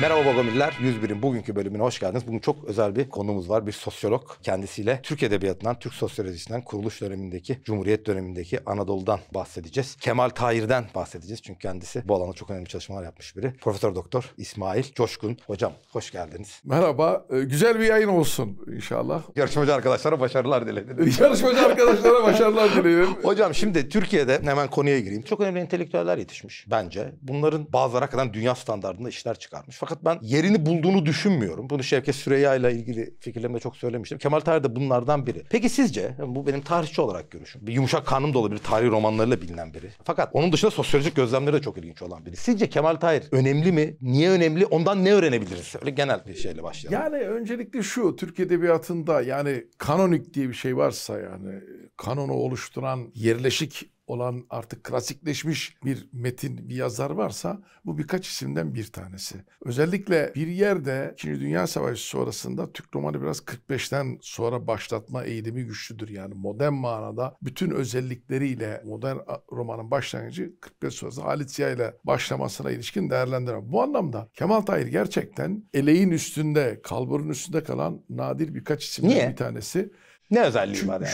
Merhaba Bagomiller, 101'in bugünkü bölümüne hoş geldiniz. Bugün çok özel bir konumuz var. Bir sosyolog kendisiyle Türk Edebiyatı'ndan, Türk Sosyolojisi'nden, kuruluş dönemindeki, Cumhuriyet dönemindeki Anadolu'dan bahsedeceğiz. Kemal Tahir'den bahsedeceğiz. Çünkü kendisi bu alanda çok önemli çalışmalar yapmış biri. Profesör Doktor İsmail Coşkun. Hocam hoş geldiniz. Merhaba, e, güzel bir yayın olsun inşallah. Yarışmacı arkadaşlara başarılar dilerim. Yarışmacı arkadaşlara başarılar dilerim. Hocam şimdi Türkiye'de hemen konuya gireyim. Çok önemli entelektüeller yetişmiş bence. Bunların bazıları hakikaten dünya standartında işler çıkarmış. Fakat ben yerini bulduğunu düşünmüyorum. Bunu Şevket Süreyya ile ilgili fikirlerimde çok söylemiştim. Kemal Tahir de bunlardan biri. Peki sizce, bu benim tarihçi olarak görüşüm. Bir yumuşak kanım da olabilir, tarih romanlarıyla bilinen biri. Fakat onun dışında sosyolojik gözlemleri de çok ilginç olan biri. Sizce Kemal Tahir önemli mi? Niye önemli? Ondan ne öğrenebiliriz? Öyle genel bir şeyle başlayalım. Yani öncelikle şu, Türk Edebiyatı'nda yani kanonik diye bir şey varsa yani kanonu oluşturan yerleşik olan artık klasikleşmiş bir metin, bir yazar varsa bu birkaç isimden bir tanesi. Özellikle bir yerde 2. Dünya Savaşı sonrasında Türk romanı biraz 45'ten sonra başlatma eğilimi güçlüdür. Yani modern manada bütün özellikleriyle modern romanın başlangıcı 45 sonrası Halit Ziya ile başlamasına ilişkin değerlendirme. Bu anlamda Kemal Tahir gerçekten eleğin üstünde, kalburun üstünde kalan nadir birkaç isimden Niye? bir tanesi. Ne özelliği var yani?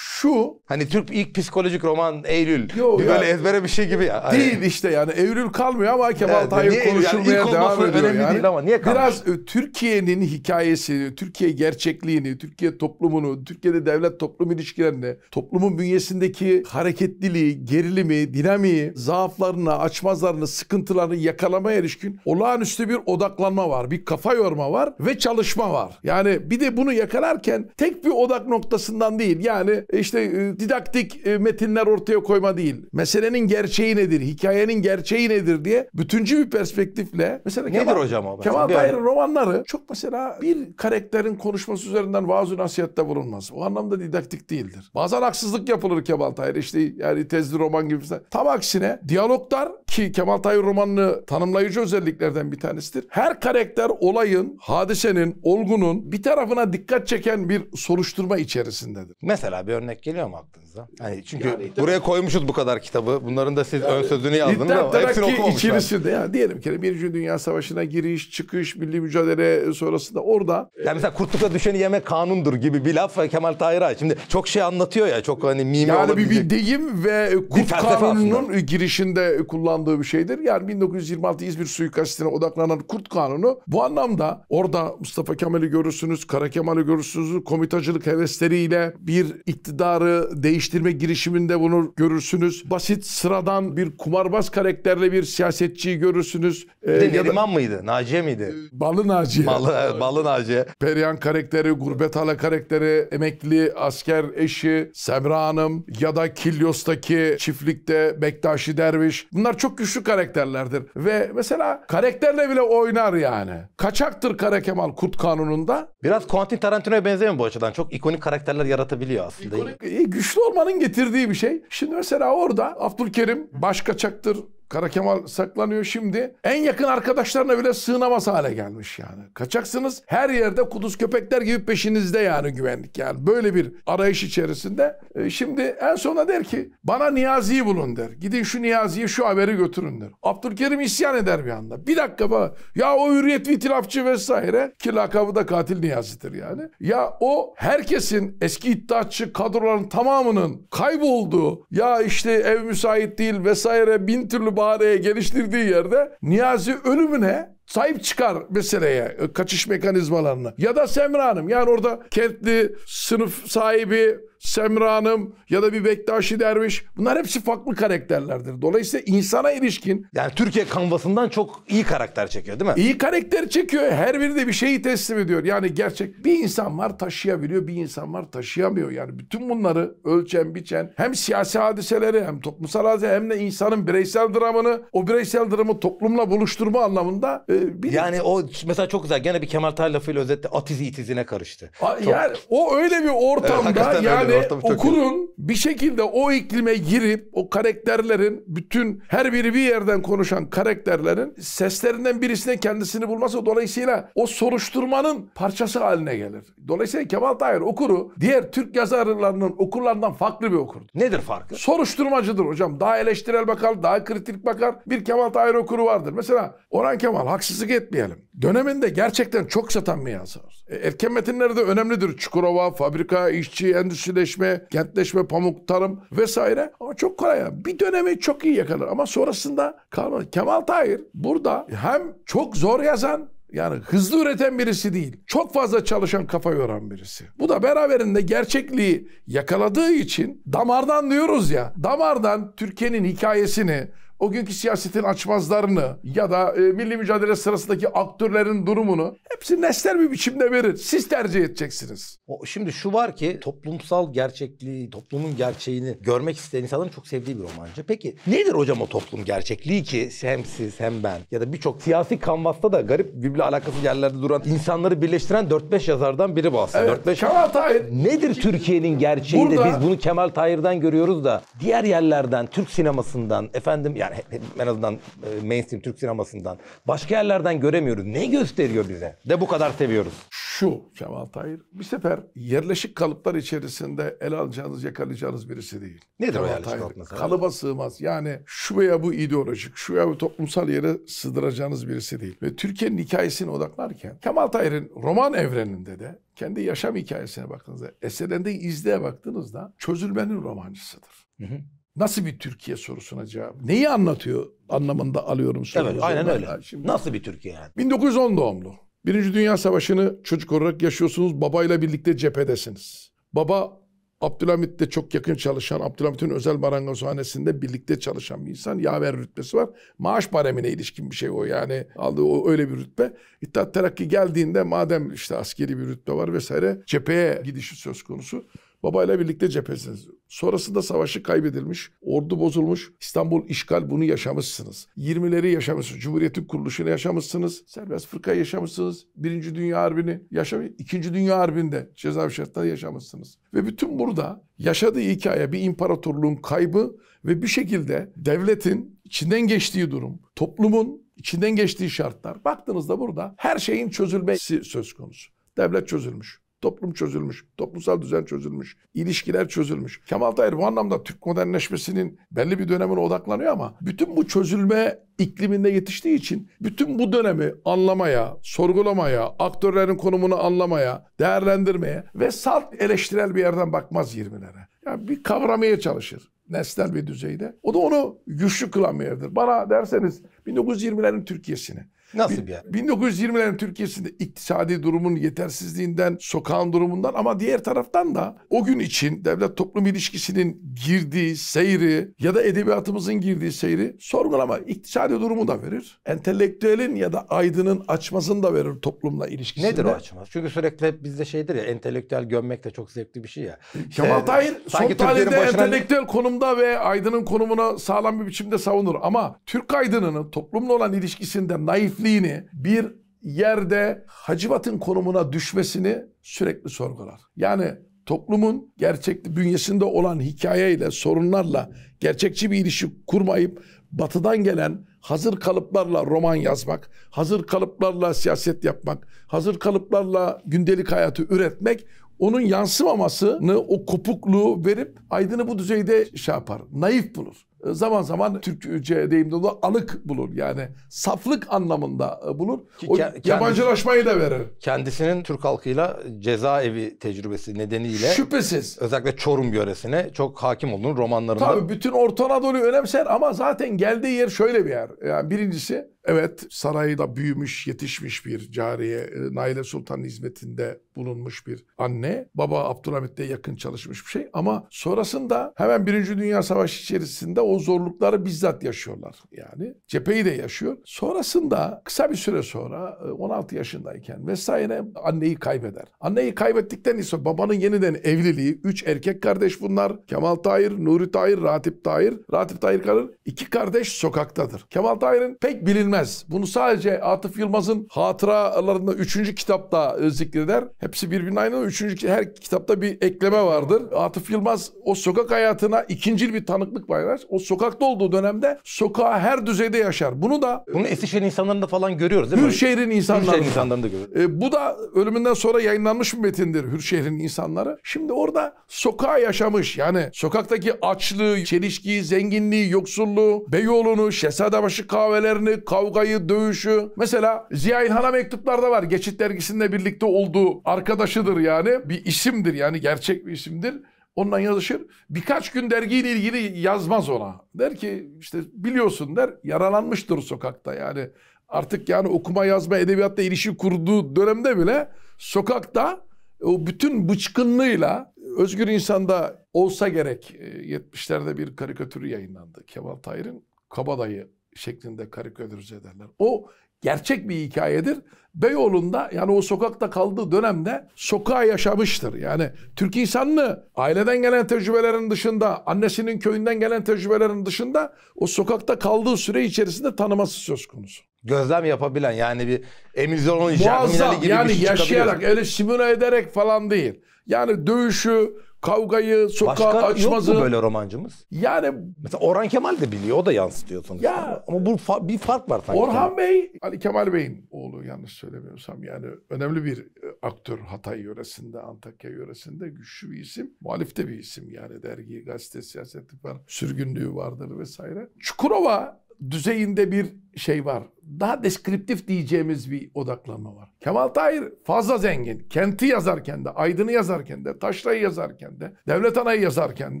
şu hani Türk ilk psikolojik roman Eylül. Yo, bir yani, böyle ezbere bir şey gibi ya. Değil işte yani Eylül kalmıyor ama Kemal evet, Tahir konuşulmaya yani devam ediyor önemli yani. Değil ama niye kalmış? Biraz e, Türkiye'nin hikayesini, Türkiye gerçekliğini, Türkiye toplumunu, Türkiye'de devlet toplum ilişkilerini, toplumun bünyesindeki hareketliliği, gerilimi, dinamiği, zaaflarını, açmazlarını, sıkıntılarını yakalamaya ilişkin olağanüstü bir odaklanma var. Bir kafa yorma var ve çalışma var. Yani bir de bunu yakalarken tek bir odak noktasından değil. Yani e, işte e, didaktik e, metinler ortaya koyma değil. Meselenin gerçeği nedir? Hikayenin gerçeği nedir diye bütüncü bir perspektifle mesela Nedir hocam o? Kemal Tahir'in romanları çok mesela bir karakterin konuşması üzerinden vaaz-ı nasihatte bulunmaz. O anlamda didaktik değildir. Bazen haksızlık yapılır Kemal Tahir işte yani tezli roman gibi. Tam aksine diyaloglar ki Kemal Tahir romanını tanımlayıcı özelliklerden bir tanesidir. Her karakter olayın, hadisenin, olgunun bir tarafına dikkat çeken bir soruşturma içerisindedir. Mesela bir örnek örnek geliyor mu aklınıza? Yani çünkü yani, buraya koymuşuz bu kadar kitabı. Bunların da siz yani, ön sözünü yazdınız ama hepsini okumamışlar. Içerisinde yani diyelim ki hani Birinci Dünya Savaşı'na giriş, çıkış, milli mücadele sonrasında orada. Yani e, mesela kurtlukla düşeni yeme kanundur gibi bir laf Kemal Tahir'a. Şimdi çok şey anlatıyor ya çok hani mimi Yani olabilecek. bir, bir deyim ve kurt kanununun aslında. girişinde kullandığı bir şeydir. Yani 1926 İzmir suikastine odaklanan kurt kanunu bu anlamda orada Mustafa Kemal'i görürsünüz, Kara Kemal'i görürsünüz. Komitacılık hevesleriyle bir iktidar miktarı değiştirme girişiminde bunu görürsünüz. Basit sıradan bir kumarbaz karakterle bir siyasetçiyi görürsünüz. Ee, bir de ee, Neriman da, mıydı? Naciye miydi? Ee, Balı Naciye. Balı, Balı Naciye. Perihan karakteri, Gurbet Hala karakteri, emekli asker eşi Semra Hanım ya da Kilyos'taki çiftlikte Bektaşi Derviş. Bunlar çok güçlü karakterlerdir. Ve mesela karakterle bile oynar yani. Kaçaktır Kara Kemal Kurt Kanunu'nda. Biraz Quentin Tarantino'ya benzemiyor bu açıdan? Çok ikonik karakterler yaratabiliyor aslında. İkonik ee, güçlü olmanın getirdiği bir şey. Şimdi mesela orada Abdülkerim baş kaçaktır, Kara Kemal saklanıyor şimdi. En yakın arkadaşlarına bile sığınamaz hale gelmiş yani. Kaçaksınız her yerde kuduz köpekler gibi peşinizde yani güvenlik yani. Böyle bir arayış içerisinde. E, şimdi en sona der ki bana Niyazi'yi bulun der. Gidin şu Niyazi'ye şu haberi götürün der. Abdülkerim isyan eder bir anda. Bir dakika bana ya o hürriyet vitilafçı vesaire ki lakabı da katil Niyazi'dir yani. Ya o herkesin eski iddiatçı kadroların tamamının kaybolduğu ya işte ev müsait değil vesaire bin türlü Bahane'ye geliştirdiği yerde Niyazi ölümüne sahip çıkar meseleye, kaçış mekanizmalarını Ya da Semra Hanım yani orada kentli sınıf sahibi Semra Hanım ya da bir Bektaşi Derviş bunlar hepsi farklı karakterlerdir. Dolayısıyla insana ilişkin. Yani Türkiye kanvasından çok iyi karakter çekiyor değil mi? İyi karakter çekiyor. Her biri de bir şeyi teslim ediyor. Yani gerçek bir insan var taşıyabiliyor bir insan var taşıyamıyor. Yani bütün bunları ölçen biçen hem siyasi hadiseleri hem toplumsal hadise hem de insanın bireysel dramını o bireysel dramı toplumla buluşturma anlamında. E, bir... Yani o mesela çok güzel gene bir Kemal Tahir lafıyla özetle atizi itizine karıştı. A, çok... Yani o öyle bir ortamda evet, yani ve okulun iyi. bir şekilde o iklime girip o karakterlerin bütün her biri bir yerden konuşan karakterlerin seslerinden birisine kendisini bulması dolayısıyla o soruşturmanın parçası haline gelir. Dolayısıyla Kemal Tahir Okur'u diğer Türk yazarlarının okurlarından farklı bir okurdu. Nedir farkı? Soruşturmacıdır hocam. Daha eleştirel bakar, daha kritik bakar. Bir Kemal Tahir Okur'u vardır. Mesela Orhan Kemal haksızlık etmeyelim. Döneminde gerçekten çok satan bir yazar. E, erken metinleri de önemlidir. Çukurova, fabrika, işçi, endüstri şehirleşme, kentleşme, pamuk, tarım vesaire ama çok kolay. Bir dönemi çok iyi yakalar ama sonrasında kalmadı. Kemal Tahir burada hem çok zor yazan yani hızlı üreten birisi değil. Çok fazla çalışan kafa yoran birisi. Bu da beraberinde gerçekliği yakaladığı için damardan diyoruz ya. Damardan Türkiye'nin hikayesini, o günkü siyasetin açmazlarını ya da e, milli mücadele sırasındaki aktörlerin durumunu hepsi nesler bir biçimde verir. Siz tercih edeceksiniz. O, şimdi şu var ki toplumsal gerçekliği, toplumun gerçeğini görmek isteyen insanların çok sevdiği bir romancı. Peki nedir hocam o toplum gerçekliği ki hem siz hem ben ya da birçok siyasi kanvasta da garip birbirle alakası yerlerde duran insanları birleştiren 4-5 yazardan biri bahsediyor. Evet, 4-5 Kemal Tahir. Nedir Türkiye'nin gerçeği Burada... de biz bunu Kemal Tahir'den görüyoruz da diğer yerlerden Türk sinemasından efendim ya yani en azından e, mainstream Türk sinemasından başka yerlerden göremiyoruz. Ne gösteriyor bize? De bu kadar seviyoruz. Şu Kemal Tahir bir sefer yerleşik kalıplar içerisinde el alacağınız yakalayacağınız birisi değil. Nedir Kemal o yerleşik kalıp mesela? Kalıba sığmaz. Yani şu veya bu ideolojik, şu veya bu toplumsal yere sığdıracağınız birisi değil. Ve Türkiye'nin hikayesini odaklarken Kemal Tahir'in roman evreninde de kendi yaşam hikayesine baktığınızda, eserinde izleye baktığınızda çözülmenin romancısıdır. Hı hı. Nasıl bir Türkiye sorusuna cevap? Neyi anlatıyor anlamında alıyorum soruyu. Evet aynen öyle. Şimdi. Nasıl bir Türkiye yani? 1910 doğumlu. Birinci Dünya Savaşı'nı çocuk olarak yaşıyorsunuz. Babayla birlikte cephedesiniz. Baba Abdülhamit'le çok yakın çalışan, Abdülhamit'in özel marangozhanesinde birlikte çalışan bir insan. Yaver rütbesi var. Maaş baremine ilişkin bir şey o yani. Aldığı o öyle bir rütbe. İttihat Terakki geldiğinde madem işte askeri bir rütbe var vesaire cepheye gidişi söz konusu. Babayla birlikte cephesiniz. Sonrasında savaşı kaybedilmiş, ordu bozulmuş, İstanbul işgal bunu yaşamışsınız. 20'leri yaşamışsınız, Cumhuriyet'in kuruluşunu yaşamışsınız, serbest fırkayı yaşamışsınız, Birinci Dünya Harbi'ni yaşamış, İkinci Dünya Harbi'nde cezaevi şartları yaşamışsınız. Ve bütün burada yaşadığı hikaye bir imparatorluğun kaybı ve bir şekilde devletin içinden geçtiği durum, toplumun içinden geçtiği şartlar. Baktığınızda burada her şeyin çözülmesi söz konusu. Devlet çözülmüş. Toplum çözülmüş, toplumsal düzen çözülmüş, ilişkiler çözülmüş. Kemal Tahir bu anlamda Türk modernleşmesinin belli bir dönemine odaklanıyor ama bütün bu çözülme ikliminde yetiştiği için bütün bu dönemi anlamaya, sorgulamaya, aktörlerin konumunu anlamaya, değerlendirmeye ve salt eleştirel bir yerden bakmaz 20'lere. Yani bir kavramaya çalışır nesnel bir düzeyde. O da onu güçlü kılan bir yerdir. Bana derseniz 1920'lerin Türkiye'sini, Nasıl bir yer? 1920'lerin Türkiye'sinde iktisadi durumun yetersizliğinden, sokağın durumundan ama diğer taraftan da o gün için devlet toplum ilişkisinin girdiği seyri ya da edebiyatımızın girdiği seyri sorgulama iktisadi durumu da verir. Entelektüelin ya da aydının açmasını da verir toplumla ilişkisinde. Nedir o açmaz? Çünkü sürekli bizde şeydir ya entelektüel gömmek de çok zevkli bir şey ya. Kemal ee, Tahir son tarihinde başına... entelektüel konumda ve aydının konumuna sağlam bir biçimde savunur ama Türk aydınının toplumla olan ilişkisinde naif eksikliğini, bir yerde hacivatın konumuna düşmesini sürekli sorgular. Yani toplumun gerçekli bünyesinde olan hikayeyle, sorunlarla gerçekçi bir ilişki kurmayıp batıdan gelen hazır kalıplarla roman yazmak, hazır kalıplarla siyaset yapmak, hazır kalıplarla gündelik hayatı üretmek onun yansımamasını o kopukluğu verip aydını bu düzeyde şey yapar, naif bulur. E, zaman zaman Türkçe deyimde olur alık bulur. Yani saflık anlamında e, bulur. Ki, o kendisi, yabancılaşmayı da verir. Kendisinin Türk halkıyla cezaevi tecrübesi nedeniyle şüphesiz özellikle Çorum yöresine çok hakim olduğunu romanlarında. Tabii bütün Orta Anadolu'yu önemser ama zaten geldiği yer şöyle bir yer. Yani birincisi evet sarayda büyümüş, yetişmiş bir cariye e, Naile Sultan'ın hizmetinde bulunmuş bir anne. Baba Abdülhamit'le yakın çalışmış bir şey ama sonrasında hemen Birinci Dünya Savaşı içerisinde o zorlukları bizzat yaşıyorlar yani. Cepheyi de yaşıyor. Sonrasında kısa bir süre sonra 16 e, yaşındayken vesaire anneyi kaybeder. Anneyi kaybettikten sonra babanın yeniden evliliği, 3 erkek kardeş bunlar. Kemal Tahir, Nuri Tahir, Ratip Tahir. Ratip Tahir kalır. İki kardeş sokaktadır. Kemal Tahir'in pek bilinmez. Bunu sadece Atıf Yılmaz'ın hatıralarında 3. kitapta e, zikreder. Hepsi birbirine aynı. Üçüncü her kitapta bir ekleme vardır. Atıf Yılmaz o sokak hayatına ikincil bir tanıklık paylaşır. O sokakta olduğu dönemde sokağa her düzeyde yaşar. Bunu da... Bunu Eskişehir insanlarında falan görüyoruz değil mi? Hürşehir'in insanlarında. Hürşehir'in insanlarında görüyoruz. E, bu da ölümünden sonra yayınlanmış bir metindir Hürşehir'in insanları. Şimdi orada sokağa yaşamış. Yani sokaktaki açlığı, çelişkiyi, zenginliği, yoksulluğu, Beyoğlu'nu, Şehzadebaşı kahvelerini, kavgayı, dövüşü. Mesela Ziya İlhan'a mektuplarda var. Geçit dergisinde birlikte olduğu arkadaşıdır yani. Bir isimdir yani gerçek bir isimdir. Ondan yazışır. Birkaç gün dergiyle ilgili yazmaz ona. Der ki işte biliyorsun der yaralanmıştır sokakta yani. Artık yani okuma yazma edebiyatta ilişki kurduğu dönemde bile sokakta e, o bütün bıçkınlığıyla özgür insanda olsa gerek 70'lerde e, bir karikatürü yayınlandı. Kemal Tahir'in Kabadayı şeklinde karikatürize ederler. O gerçek bir hikayedir. Beyoğlu'nda yani o sokakta kaldığı dönemde sokağa yaşamıştır. Yani Türk insanlı aileden gelen tecrübelerin dışında, annesinin köyünden gelen tecrübelerin dışında o sokakta kaldığı süre içerisinde tanıması söz konusu. Gözlem yapabilen yani bir Emilzon'un Muazzam gibi yani şey yaşayarak eli simüle ederek falan değil. Yani dövüşü, kavgayı, sokağı Başka açmazı. Başka böyle romancımız? Yani mesela Orhan Kemal de biliyor, o da yansıtıyor sonuçta. Ya, Ama bu fa bir fark var sanki. Orhan Bey, Ali Kemal Bey'in oğlu yanlış söylemiyorsam yani önemli bir e, aktör Hatay yöresinde, Antakya yöresinde güçlü bir isim. Muhalif de bir isim yani dergi, gazete, siyaset falan sürgünlüğü vardır vesaire. Çukurova düzeyinde bir şey var. Daha deskriptif diyeceğimiz bir odaklanma var. Kemal Tahir fazla zengin. Kenti yazarken de, Aydın'ı yazarken de, Taşra'yı yazarken de, Devlet Ana'yı yazarken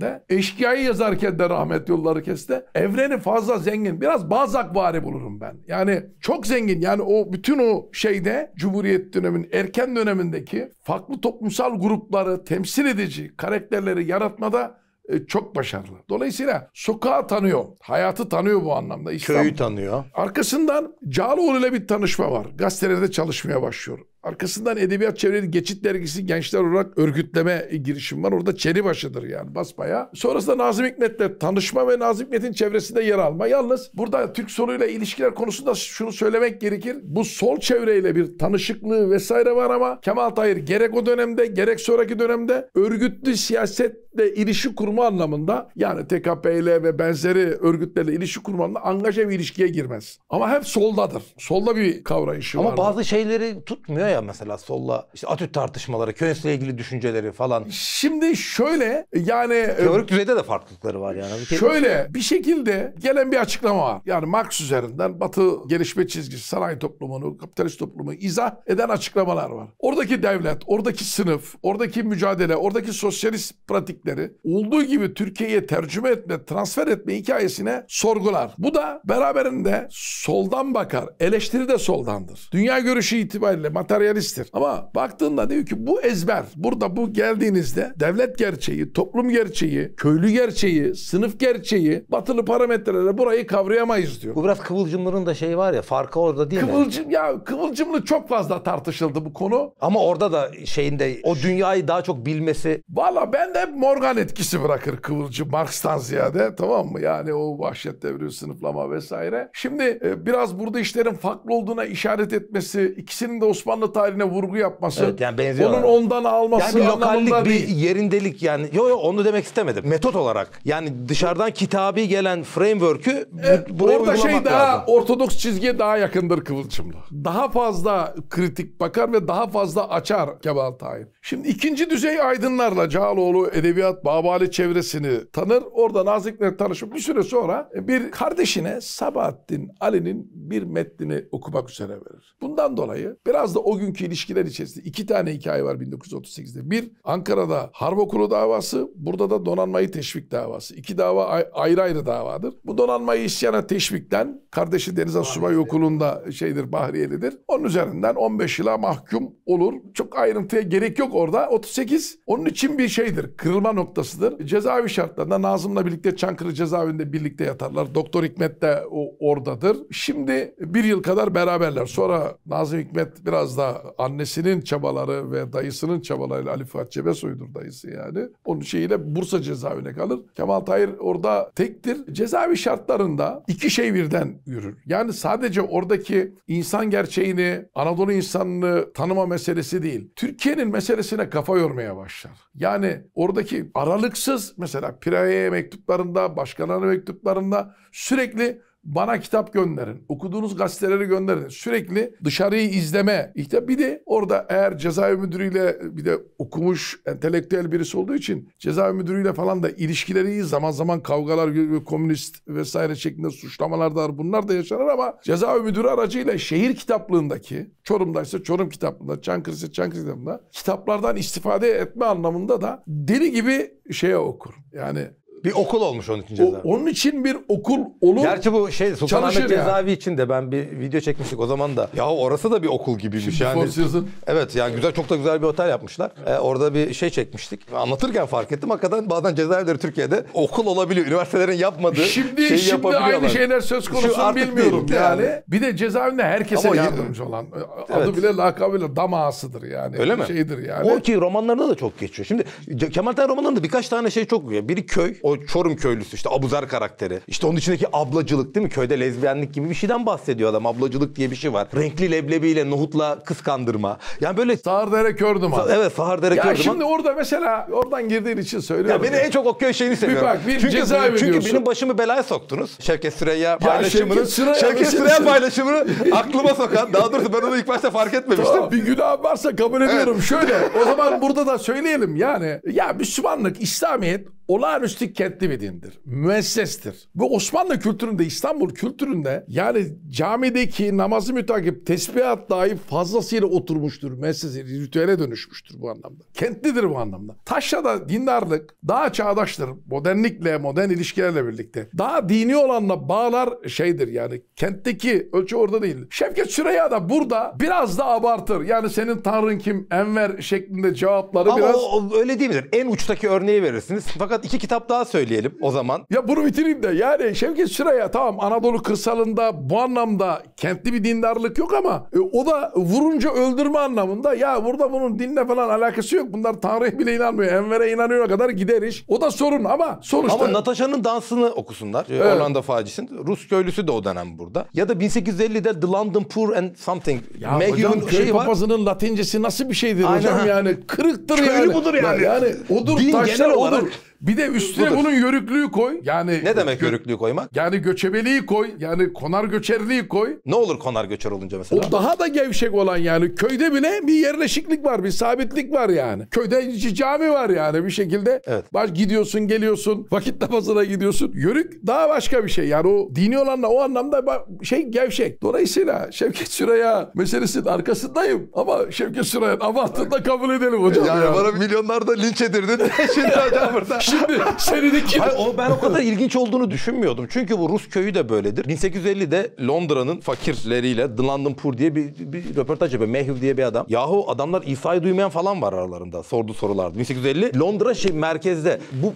de, Eşkıya'yı yazarken de rahmet yolları kesti. Evreni fazla zengin. Biraz bazak Bazakvari bulurum ben. Yani çok zengin. Yani o bütün o şeyde Cumhuriyet dönemin erken dönemindeki farklı toplumsal grupları temsil edici karakterleri yaratmada e, çok başarılı. Dolayısıyla sokağı tanıyor. Hayatı tanıyor bu anlamda. İslam. Köyü tanıyor. Arkasından Cağaloğlu ile bir tanışma var. Gazetelerde çalışmaya başlıyor. Arkasından Edebiyat Çevreleri Geçit Dergisi gençler olarak örgütleme girişim var. Orada çeri başıdır yani basbaya. Sonrasında Nazım Hikmet'le tanışma ve Nazım Hikmet'in çevresinde yer alma. Yalnız burada Türk soluyla ilişkiler konusunda şunu söylemek gerekir. Bu sol çevreyle bir tanışıklığı vesaire var ama Kemal Tahir gerek o dönemde gerek sonraki dönemde örgütlü siyasetle ilişki kurma anlamında yani TKP ile ve benzeri örgütlerle ilişki kurma anlamında angaja bir ilişkiye girmez. Ama hep soldadır. Solda bir kavrayışı var. Ama vardır. bazı şeyleri tutmuyor ya ya mesela solla işte atüt tartışmaları, Keynes'le ilgili düşünceleri falan. Şimdi şöyle yani... E, Teorik düzeyde de farklılıkları var yani. Bir şöyle bir şekilde gelen bir açıklama var. Yani Marx üzerinden Batı gelişme çizgisi, sanayi toplumunu, kapitalist toplumu izah eden açıklamalar var. Oradaki devlet, oradaki sınıf, oradaki mücadele, oradaki sosyalist pratikleri olduğu gibi Türkiye'ye tercüme etme, transfer etme hikayesine sorgular. Bu da beraberinde soldan bakar. Eleştiri de soldandır. Dünya görüşü itibariyle materyal materyalisttir. Ama baktığında diyor ki bu ezber burada bu geldiğinizde devlet gerçeği, toplum gerçeği, köylü gerçeği, sınıf gerçeği batılı parametrelerle burayı kavrayamayız diyor. Bu biraz kıvılcımların da şeyi var ya farkı orada değil mi? Kıvılcım, mi? Ya kıvılcımlı çok fazla tartışıldı bu konu. Ama orada da şeyinde o dünyayı daha çok bilmesi. Valla ben de Morgan etkisi bırakır kıvılcım Marx'tan ziyade tamam mı? Yani o vahşet devri sınıflama vesaire. Şimdi e, biraz burada işlerin farklı olduğuna işaret etmesi, ikisinin de Osmanlı Osmanlı tarihine vurgu yapması. Evet, yani benziyor. Onun ondan alması yani bir lokallik bir değil. yerindelik yani. Yok yok onu demek istemedim. Metot olarak yani dışarıdan kitabi gelen framework'ü evet, buraya orada şey daha lazım. ortodoks çizgiye daha yakındır Kıvılcımlı. Daha fazla kritik bakar ve daha fazla açar Kemal Tahir. Şimdi ikinci düzey aydınlarla Cağaloğlu edebiyat Babali çevresini tanır. Orada Nazik'le tanışıp bir süre sonra bir kardeşine Sabahattin Ali'nin bir metnini okumak üzere verir. Bundan dolayı biraz da o o günkü ilişkiler içerisinde iki tane hikaye var 1938'de. Bir Ankara'da harp okulu davası, burada da donanmayı teşvik davası. İki dava ayrı ayrı davadır. Bu donanmayı isyana teşvikten kardeşi Deniz Asubay Okulu'nda şeydir Bahriyeli'dir. Onun üzerinden 15 yıla mahkum olur. Çok ayrıntıya gerek yok orada. 38 onun için bir şeydir. Kırılma noktasıdır. Cezaevi şartlarında Nazım'la birlikte Çankırı cezaevinde birlikte yatarlar. Doktor Hikmet de oradadır. Şimdi bir yıl kadar beraberler. Sonra Nazım Hikmet biraz daha annesinin çabaları ve dayısının çabalarıyla Ali Fuat Cebesoy'dur dayısı yani. Onun şeyiyle Bursa cezaevine kalır. Kemal Tahir orada tektir. Cezaevi şartlarında iki şey birden yürür. Yani sadece oradaki insan gerçeğini, Anadolu insanını tanıma meselesi değil. Türkiye'nin meselesine kafa yormaya başlar. Yani oradaki aralıksız mesela Pire'ye mektuplarında, başkalarına mektuplarında sürekli bana kitap gönderin. Okuduğunuz gazeteleri gönderin. Sürekli dışarıyı izleme. İşte bir de orada eğer cezaevi müdürüyle bir de okumuş entelektüel birisi olduğu için cezaevi müdürüyle falan da ilişkileri iyi. Zaman zaman kavgalar, komünist vesaire şeklinde suçlamalar da var. bunlar da yaşanır ama cezaevi müdürü aracıyla şehir kitaplığındaki Çorum'daysa Çorum kitaplığında, Çankırı ise Çankırı kitaplığında kitaplardan istifade etme anlamında da deli gibi şeye okur. Yani bir okul olmuş onun için cezaevi. onun için bir okul olur. Gerçi bu şey Sultanahmet Cezaevi için de ben bir video çekmiştik o zaman da. Ya orası da bir okul gibiymiş Şimdi yani. Evet yani güzel çok da güzel bir otel yapmışlar. Ee, orada bir şey çekmiştik. Anlatırken fark ettim hakikaten bazen cezaevleri Türkiye'de okul olabiliyor. Üniversitelerin yapmadığı şimdi, şeyi şimdi aynı şeyler söz konusu bilmiyorum yani. yani. Bir de cezaevinde herkese Ama yardımcı olan e, evet. adı bile lakabıyla damağasıdır yani. Öyle mi? Şeydir yani. O ki romanlarında da çok geçiyor. Şimdi Kemal Tahir romanlarında birkaç tane şey çok güzel. Biri köy, o Çorum köylüsü işte Abuzar karakteri. İşte onun içindeki ablacılık değil mi? Köyde lezbiyenlik gibi bir şeyden bahsediyor adam. Ablacılık diye bir şey var. Renkli leblebiyle nohutla kıskandırma. Yani böyle... dere kördüm duman. Evet Sahardere dere kördüm Ya şimdi orada mesela oradan girdiğin için söylüyorum. Ya beni en çok o köy şeyini seviyorum. Bir bak bir çünkü, cezaevi Çünkü benim başımı belaya soktunuz. Şevket Süreyya paylaşımını. Şevket Süreyya, Şevket Süreyya paylaşımını aklıma sokan. Daha doğrusu ben onu ilk başta fark etmemiştim. Tamam, bir günah varsa kabul ediyorum. Evet. Şöyle o zaman burada da söyleyelim yani. Ya Müslümanlık, İslamiyet olağanüstü kentli bir dindir. Müessestir. Bu Osmanlı kültüründe, İstanbul kültüründe yani camideki namazı mütakip tesbihat dahi fazlasıyla oturmuştur. Müessesi ritüele dönüşmüştür bu anlamda. Kentlidir bu anlamda. Taşra'da dindarlık daha çağdaştır. Modernlikle, modern ilişkilerle birlikte. Daha dini olanla bağlar şeydir yani. Kentteki ölçü orada değil. Şevket Süreyya da burada biraz da abartır. Yani senin tanrın kim? Enver şeklinde cevapları Ama biraz... Ama o öyle değil midir? En uçtaki örneği verirsiniz. Fakat fakat iki kitap daha söyleyelim o zaman. Ya bunu bitireyim de yani Şevket Süreya tamam Anadolu kırsalında bu anlamda kentli bir dindarlık yok ama e, o da vurunca öldürme anlamında ya burada bunun dinle falan alakası yok. Bunlar Tanrı'ya bile inanmıyor. Enver'e inanıyor kadar gideriş. O da sorun ama sonuçta. Ama Natasha'nın dansını okusunlar. Evet. Orlando Facis'in. Rus köylüsü de o dönem burada. Ya da 1850'de The London Poor and Something. Ya Mayhew'un hocam şey köy şey papazının var. latincesi nasıl bir şeydir Aynen. hocam yani? Kırıktır Köylü yani. budur yani. yani odur din taşlar genel odur. Olarak... Bir de üstüne Budur. bunun yörüklüğü koy. Yani Ne demek yörüklüğü koymak? Yani göçebeliği koy. Yani konar göçerliği koy. Ne olur konar göçer olunca mesela? O daha da gevşek olan yani köyde bile bir yerleşiklik var, bir sabitlik var yani. Köyde cami var yani bir şekilde. Evet. Baş gidiyorsun, geliyorsun, vakit namazına gidiyorsun. Yörük daha başka bir şey. Yani o dini olanla o anlamda şey gevşek. Dolayısıyla Şevket Süreya meselesinin arkasındayım ama Şevket Süreya abartında kabul edelim hocam. Yani ya. bana milyonlarda linç edirdin. Şimdi hocam burada. Şimdi senedeki... Hayır, o, ben o kadar ilginç olduğunu düşünmüyordum. Çünkü bu Rus köyü de böyledir. 1850'de Londra'nın fakirleriyle The London Poor diye bir, bir röportaj yapıyor. Mayhew diye bir adam. Yahu adamlar İsa'yı duymayan falan var aralarında. Sordu sorulardı. 1850 Londra şey merkezde. Bu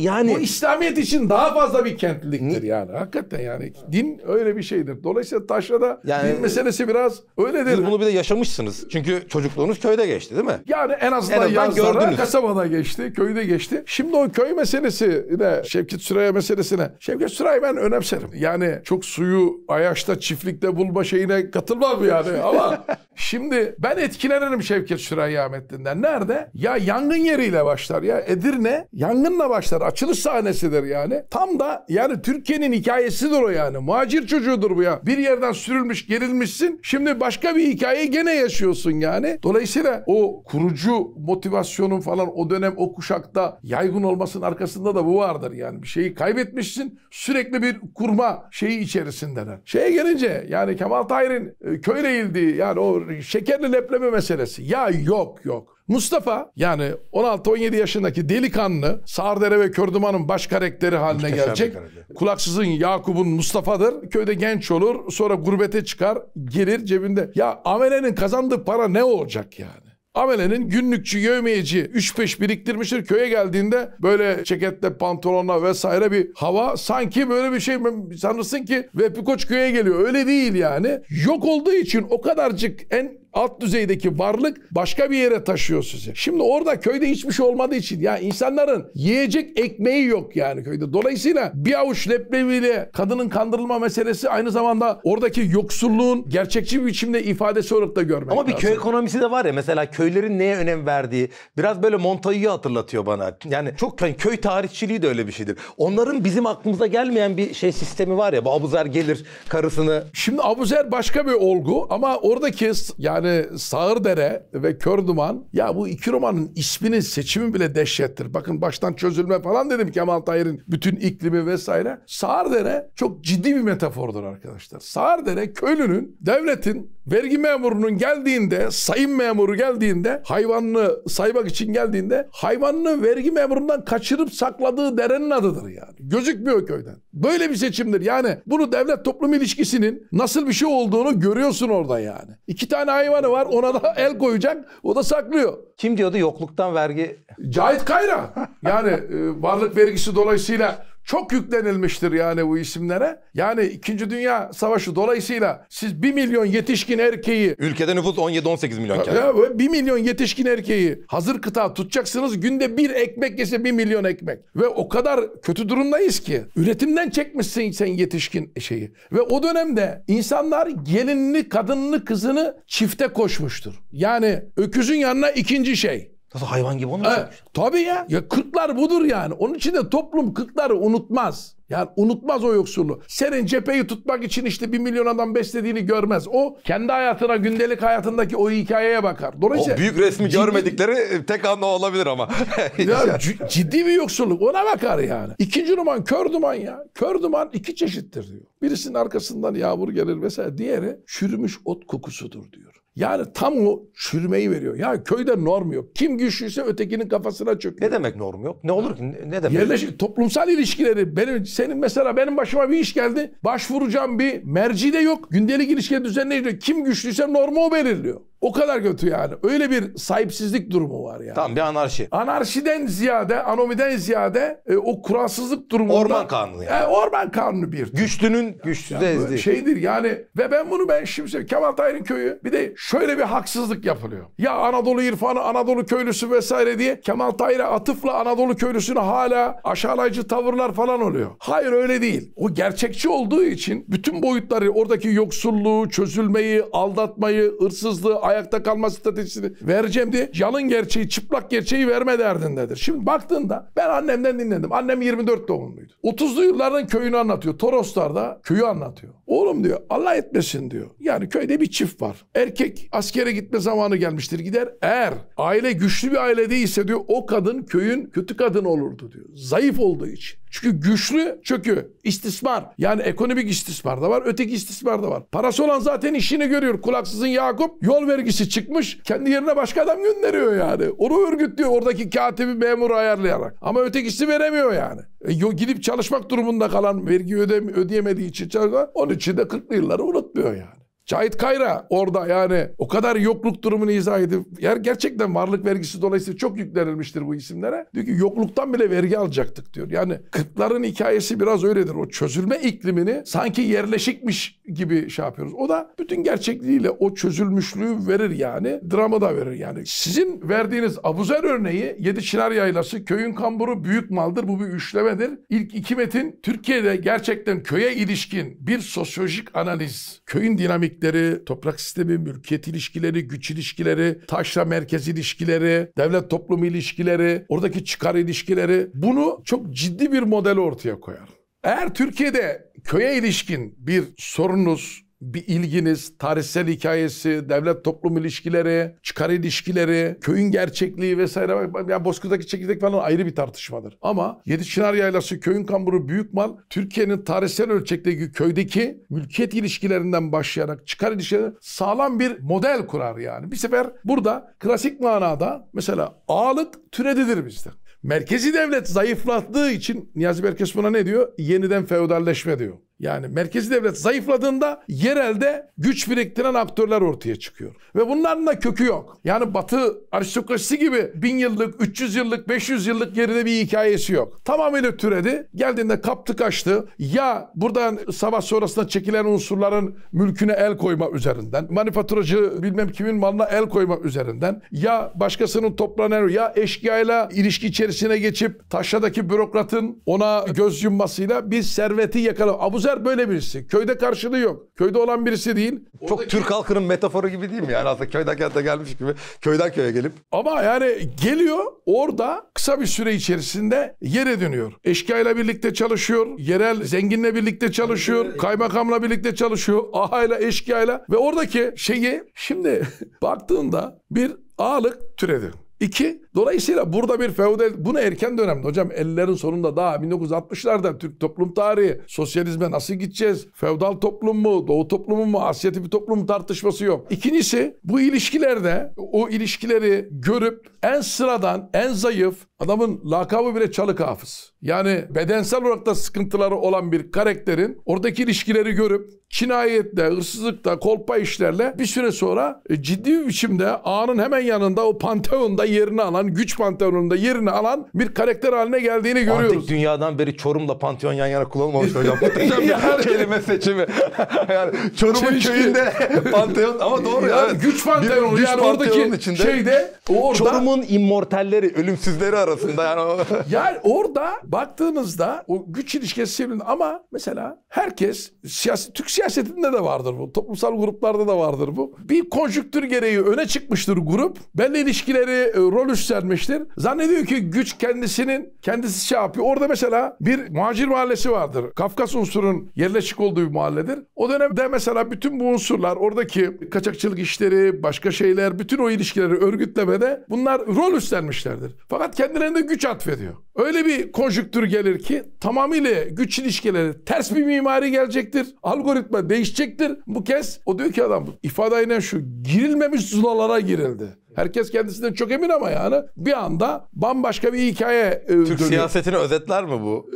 yani... Bu İslamiyet için daha fazla bir kentliktir yani. Hakikaten yani. Din öyle bir şeydir. Dolayısıyla taşrada yani, din meselesi biraz öyledir. Siz bunu bir de yaşamışsınız. Çünkü çocukluğunuz köyde geçti değil mi? Yani en azından, en azından yazlara, kasabada geçti, köyde geçti. Şimdi o köy meselesine, Şevket Süreyya meselesine. Şevket Süreyya ben önemserim. Yani çok suyu Ayaş'ta çiftlikte bulma şeyine katılmam yani ama şimdi ben etkilenirim Şevket Süreyya Yahmet'tinden. Nerede? Ya yangın yeriyle başlar ya. Edirne yangınla başlar. Açılış sahnesidir yani. Tam da yani Türkiye'nin hikayesidir o yani. Muhacir çocuğudur bu ya. Bir yerden sürülmüş, gerilmişsin. Şimdi başka bir hikaye gene yaşıyorsun yani. Dolayısıyla o kurucu motivasyonun falan o dönem o kuşakta yaygın olma olmasının arkasında da bu vardır yani. Bir şeyi kaybetmişsin sürekli bir kurma şeyi içerisindeler. Şeye gelince yani Kemal Tahir'in e, köyle ildiği yani o şekerli lepleme meselesi. Ya yok yok. Mustafa yani 16-17 yaşındaki delikanlı Sardere ve Kördüman'ın baş karakteri haline Muhteşem gelecek. Kulaksızın Yakup'un Mustafa'dır. Köyde genç olur sonra gurbete çıkar gelir cebinde. Ya amelenin kazandığı para ne olacak yani? Amelenin günlükçü, yövmeyeci 3-5 biriktirmiştir. Köye geldiğinde böyle ceketle, pantolonla vesaire bir hava sanki böyle bir şey sanırsın ki vepi Koç köye geliyor. Öyle değil yani. Yok olduğu için o kadarcık en alt düzeydeki varlık başka bir yere taşıyor sizi. Şimdi orada köyde hiçbir şey olmadığı için ya insanların yiyecek ekmeği yok yani köyde. Dolayısıyla bir avuç leblebiyle kadının kandırılma meselesi aynı zamanda oradaki yoksulluğun gerçekçi bir biçimde ifadesi olarak da görmek Ama bir lazım. köy ekonomisi de var ya mesela köylerin neye önem verdiği biraz böyle Montaigu'yu hatırlatıyor bana. Yani çok yani köy tarihçiliği de öyle bir şeydir. Onların bizim aklımıza gelmeyen bir şey sistemi var ya. Bu Abuzer gelir karısını. Şimdi Abuzer başka bir olgu ama oradaki yani yani Sağırdere ve Kör Duman ya bu iki romanın isminin seçimi bile dehşettir. Bakın baştan çözülme falan dedim Kemal Tahir'in bütün iklimi vesaire. Sağırdere çok ciddi bir metafordur arkadaşlar. Sağırdere köylünün, devletin Vergi memurunun geldiğinde, sayım memuru geldiğinde, hayvanını saymak için geldiğinde hayvanını vergi memurundan kaçırıp sakladığı derenin adıdır yani. Gözükmüyor köyden. Böyle bir seçimdir. Yani bunu devlet toplum ilişkisinin nasıl bir şey olduğunu görüyorsun orada yani. İki tane hayvanı var ona da el koyacak o da saklıyor. Kim diyordu yokluktan vergi? Cahit Kayra. Yani e, varlık vergisi dolayısıyla çok yüklenilmiştir yani bu isimlere. Yani 2. Dünya Savaşı dolayısıyla siz 1 milyon yetişkin erkeği... Ülkede nüfus 17-18 milyon. Ya, 1 milyon yetişkin erkeği hazır kıta tutacaksınız. Günde bir ekmek yese 1 milyon ekmek. Ve o kadar kötü durumdayız ki. Üretimden çekmişsin sen yetişkin şeyi. Ve o dönemde insanlar gelinini, kadınını, kızını çifte koşmuştur. Yani öküzün yanına ikinci şey. Nasıl hayvan gibi onu mu e, Tabii ya. Ya kırklar budur yani. Onun için de toplum kırkları unutmaz. Yani unutmaz o yoksulluğu. Senin cepheyi tutmak için işte bir milyon adam beslediğini görmez. O kendi hayatına, gündelik hayatındaki o hikayeye bakar. Dolayısıyla o büyük resmi ciddi, görmedikleri e, tek anla olabilir ama. ya, ciddi bir yoksulluk. Ona bakar yani. İkinci roman kör duman ya. Kör duman iki çeşittir diyor. Birisinin arkasından yağmur gelir vesaire. Diğeri çürümüş ot kokusudur diyor. Yani tam o çürümeyi veriyor. Ya köyde norm yok. Kim güçlüyse ötekinin kafasına çöküyor. Ne demek norm yok? Ne olur ki? Ne demek? Yerleşik toplumsal ilişkileri. Benim senin mesela benim başıma bir iş geldi. Başvuracağım bir merci de yok. Gündelik ilişkileri düzenleyici. Kim güçlüyse normu o belirliyor. O kadar kötü yani. Öyle bir sahipsizlik durumu var yani. Tam bir anarşi. Anarşiden ziyade, anomiden ziyade e, o kuralsızlık durumu. Orman kanunu yani. E, orman kanunu bir. Güçlünün güçsüz yani, ezdiği. Şeydir yani ve ben bunu ben şimdi Kemal Tahir'in köyü bir de şöyle bir haksızlık yapılıyor. Ya Anadolu irfanı, Anadolu köylüsü vesaire diye Kemal Tahir'e atıfla Anadolu köylüsünü hala aşağılayıcı tavırlar falan oluyor. Hayır öyle değil. O gerçekçi olduğu için bütün boyutları oradaki yoksulluğu, çözülmeyi, aldatmayı, hırsızlığı, ayakta kalma stratejisini vereceğim diye yalın gerçeği, çıplak gerçeği verme derdindedir. Şimdi baktığında ben annemden dinledim. Annem 24 doğumluydu. 30'lu yılların köyünü anlatıyor. Toroslar'da köyü anlatıyor. Oğlum diyor Allah etmesin diyor. Yani köyde bir çift var. Erkek askere gitme zamanı gelmiştir gider. Eğer aile güçlü bir aile değilse diyor o kadın köyün kötü kadın olurdu diyor. Zayıf olduğu için. Çünkü güçlü çöküyor. İstismar. Yani ekonomik istismar da var. Öteki istismar da var. Parası olan zaten işini görüyor. Kulaksızın Yakup yol vergisi çıkmış. Kendi yerine başka adam gönderiyor yani. Onu örgütlüyor oradaki katibi memuru ayarlayarak. Ama ötekisi veremiyor yani. E, gidip çalışmak durumunda kalan vergi ödeyemediği için çalışan, onun için de 40'lı yılları unutmuyor yani. Cahit Kayra orada yani o kadar yokluk durumunu izah edip yer gerçekten varlık vergisi dolayısıyla çok yüklenilmiştir bu isimlere. Diyor ki yokluktan bile vergi alacaktık diyor. Yani kıtların hikayesi biraz öyledir. O çözülme iklimini sanki yerleşikmiş gibi şey yapıyoruz. O da bütün gerçekliğiyle o çözülmüşlüğü verir yani. drama da verir yani. Sizin verdiğiniz abuzer örneği Yedi Çınar Yaylası köyün kamburu büyük maldır. Bu bir üçlemedir. İlk iki metin Türkiye'de gerçekten köye ilişkin bir sosyolojik analiz, köyün dinamik dinamikleri, toprak sistemi, mülkiyet ilişkileri, güç ilişkileri, taşra merkez ilişkileri, devlet toplum ilişkileri, oradaki çıkar ilişkileri bunu çok ciddi bir model ortaya koyar. Eğer Türkiye'de köye ilişkin bir sorunuz, bir ilginiz, tarihsel hikayesi, devlet toplum ilişkileri, çıkar ilişkileri, köyün gerçekliği vesaire. Yani Bozkır'daki çekirdek falan ayrı bir tartışmadır. Ama Yedi Çınar Yaylası, Köyün Kamburu, büyük mal. Türkiye'nin tarihsel ölçekteki köydeki mülkiyet ilişkilerinden başlayarak çıkar ilişkileri sağlam bir model kurar yani. Bir sefer burada klasik manada mesela ağalık türedidir bizde. Merkezi devlet zayıflattığı için Niyazi Berkes buna ne diyor? Yeniden feodalleşme diyor. Yani merkezi devlet zayıfladığında yerelde güç biriktiren aktörler ortaya çıkıyor. Ve bunların da kökü yok. Yani batı aristokrasisi gibi bin yıllık, 300 yıllık, 500 yıllık geride bir hikayesi yok. Tamamıyla türedi. Geldiğinde kaptı kaçtı. Ya buradan savaş sonrasında çekilen unsurların mülküne el koyma üzerinden. Manifaturacı bilmem kimin malına el koyma üzerinden. Ya başkasının toplanan ya eşkıyayla ilişki içerisine geçip taşradaki bürokratın ona göz yummasıyla biz serveti yakalamak. Abuz Dozer böyle birisi. Köyde karşılığı yok. Köyde olan birisi değil. Çok Türk halkının metaforu gibi değil mi? Yani aslında köyden kente gelmiş gibi köyden köye gelip. Ama yani geliyor orada kısa bir süre içerisinde yer ediniyor. Eşkıyla birlikte çalışıyor. Yerel zenginle birlikte çalışıyor. Kaymakamla birlikte çalışıyor. Ahayla eşkıyla ve oradaki şeyi şimdi baktığında bir ağalık türedi. İki, Dolayısıyla burada bir feodal, bunu erken dönemde hocam 50'lerin sonunda daha 1960'larda Türk toplum tarihi, sosyalizme nasıl gideceğiz? Feodal toplum mu, doğu toplumu mu, Asya tipi toplum tartışması yok. İkincisi bu ilişkilerde o ilişkileri görüp en sıradan, en zayıf adamın lakabı bile çalık hafız. Yani bedensel olarak da sıkıntıları olan bir karakterin oradaki ilişkileri görüp cinayetle, hırsızlıkla, kolpa işlerle bir süre sonra e, ciddi bir biçimde ağanın hemen yanında o panteonda yerini alan olan, güç pantolonunda yerini alan bir karakter haline geldiğini görüyoruz. Antik dünyadan beri Çorum'la pantolon yan yana kullanılmamış hocam. yani, kelime seçimi. yani Çorum'un köyünde pantolon. ama doğru yani. yani güç Pantheon güç yani oradaki içinde, şeyde orada, Çorum'un immortalleri, ölümsüzleri arasında yani. yani orada baktığınızda o güç ilişkisi sevindi ama mesela herkes siyasi, Türk siyasetinde de vardır bu. Toplumsal gruplarda da vardır bu. Bir konjüktür gereği öne çıkmıştır grup. Benle ilişkileri, e, rol üstü yükselmiştir. Zannediyor ki güç kendisinin kendisi şey yapıyor. Orada mesela bir muhacir mahallesi vardır. Kafkas unsurun yerleşik olduğu bir mahalledir. O dönemde mesela bütün bu unsurlar oradaki kaçakçılık işleri, başka şeyler, bütün o ilişkileri örgütlemede bunlar rol üstlenmişlerdir. Fakat kendilerine güç atfediyor. Öyle bir konjüktür gelir ki tamamıyla güç ilişkileri ters bir mimari gelecektir. Algoritma değişecektir. Bu kez o diyor ki adam ifade aynen şu girilmemiş zulalara girildi. Herkes kendisinden çok emin ama yani bir anda bambaşka bir hikaye e, Türk dönüyor. siyasetini özetler mi bu?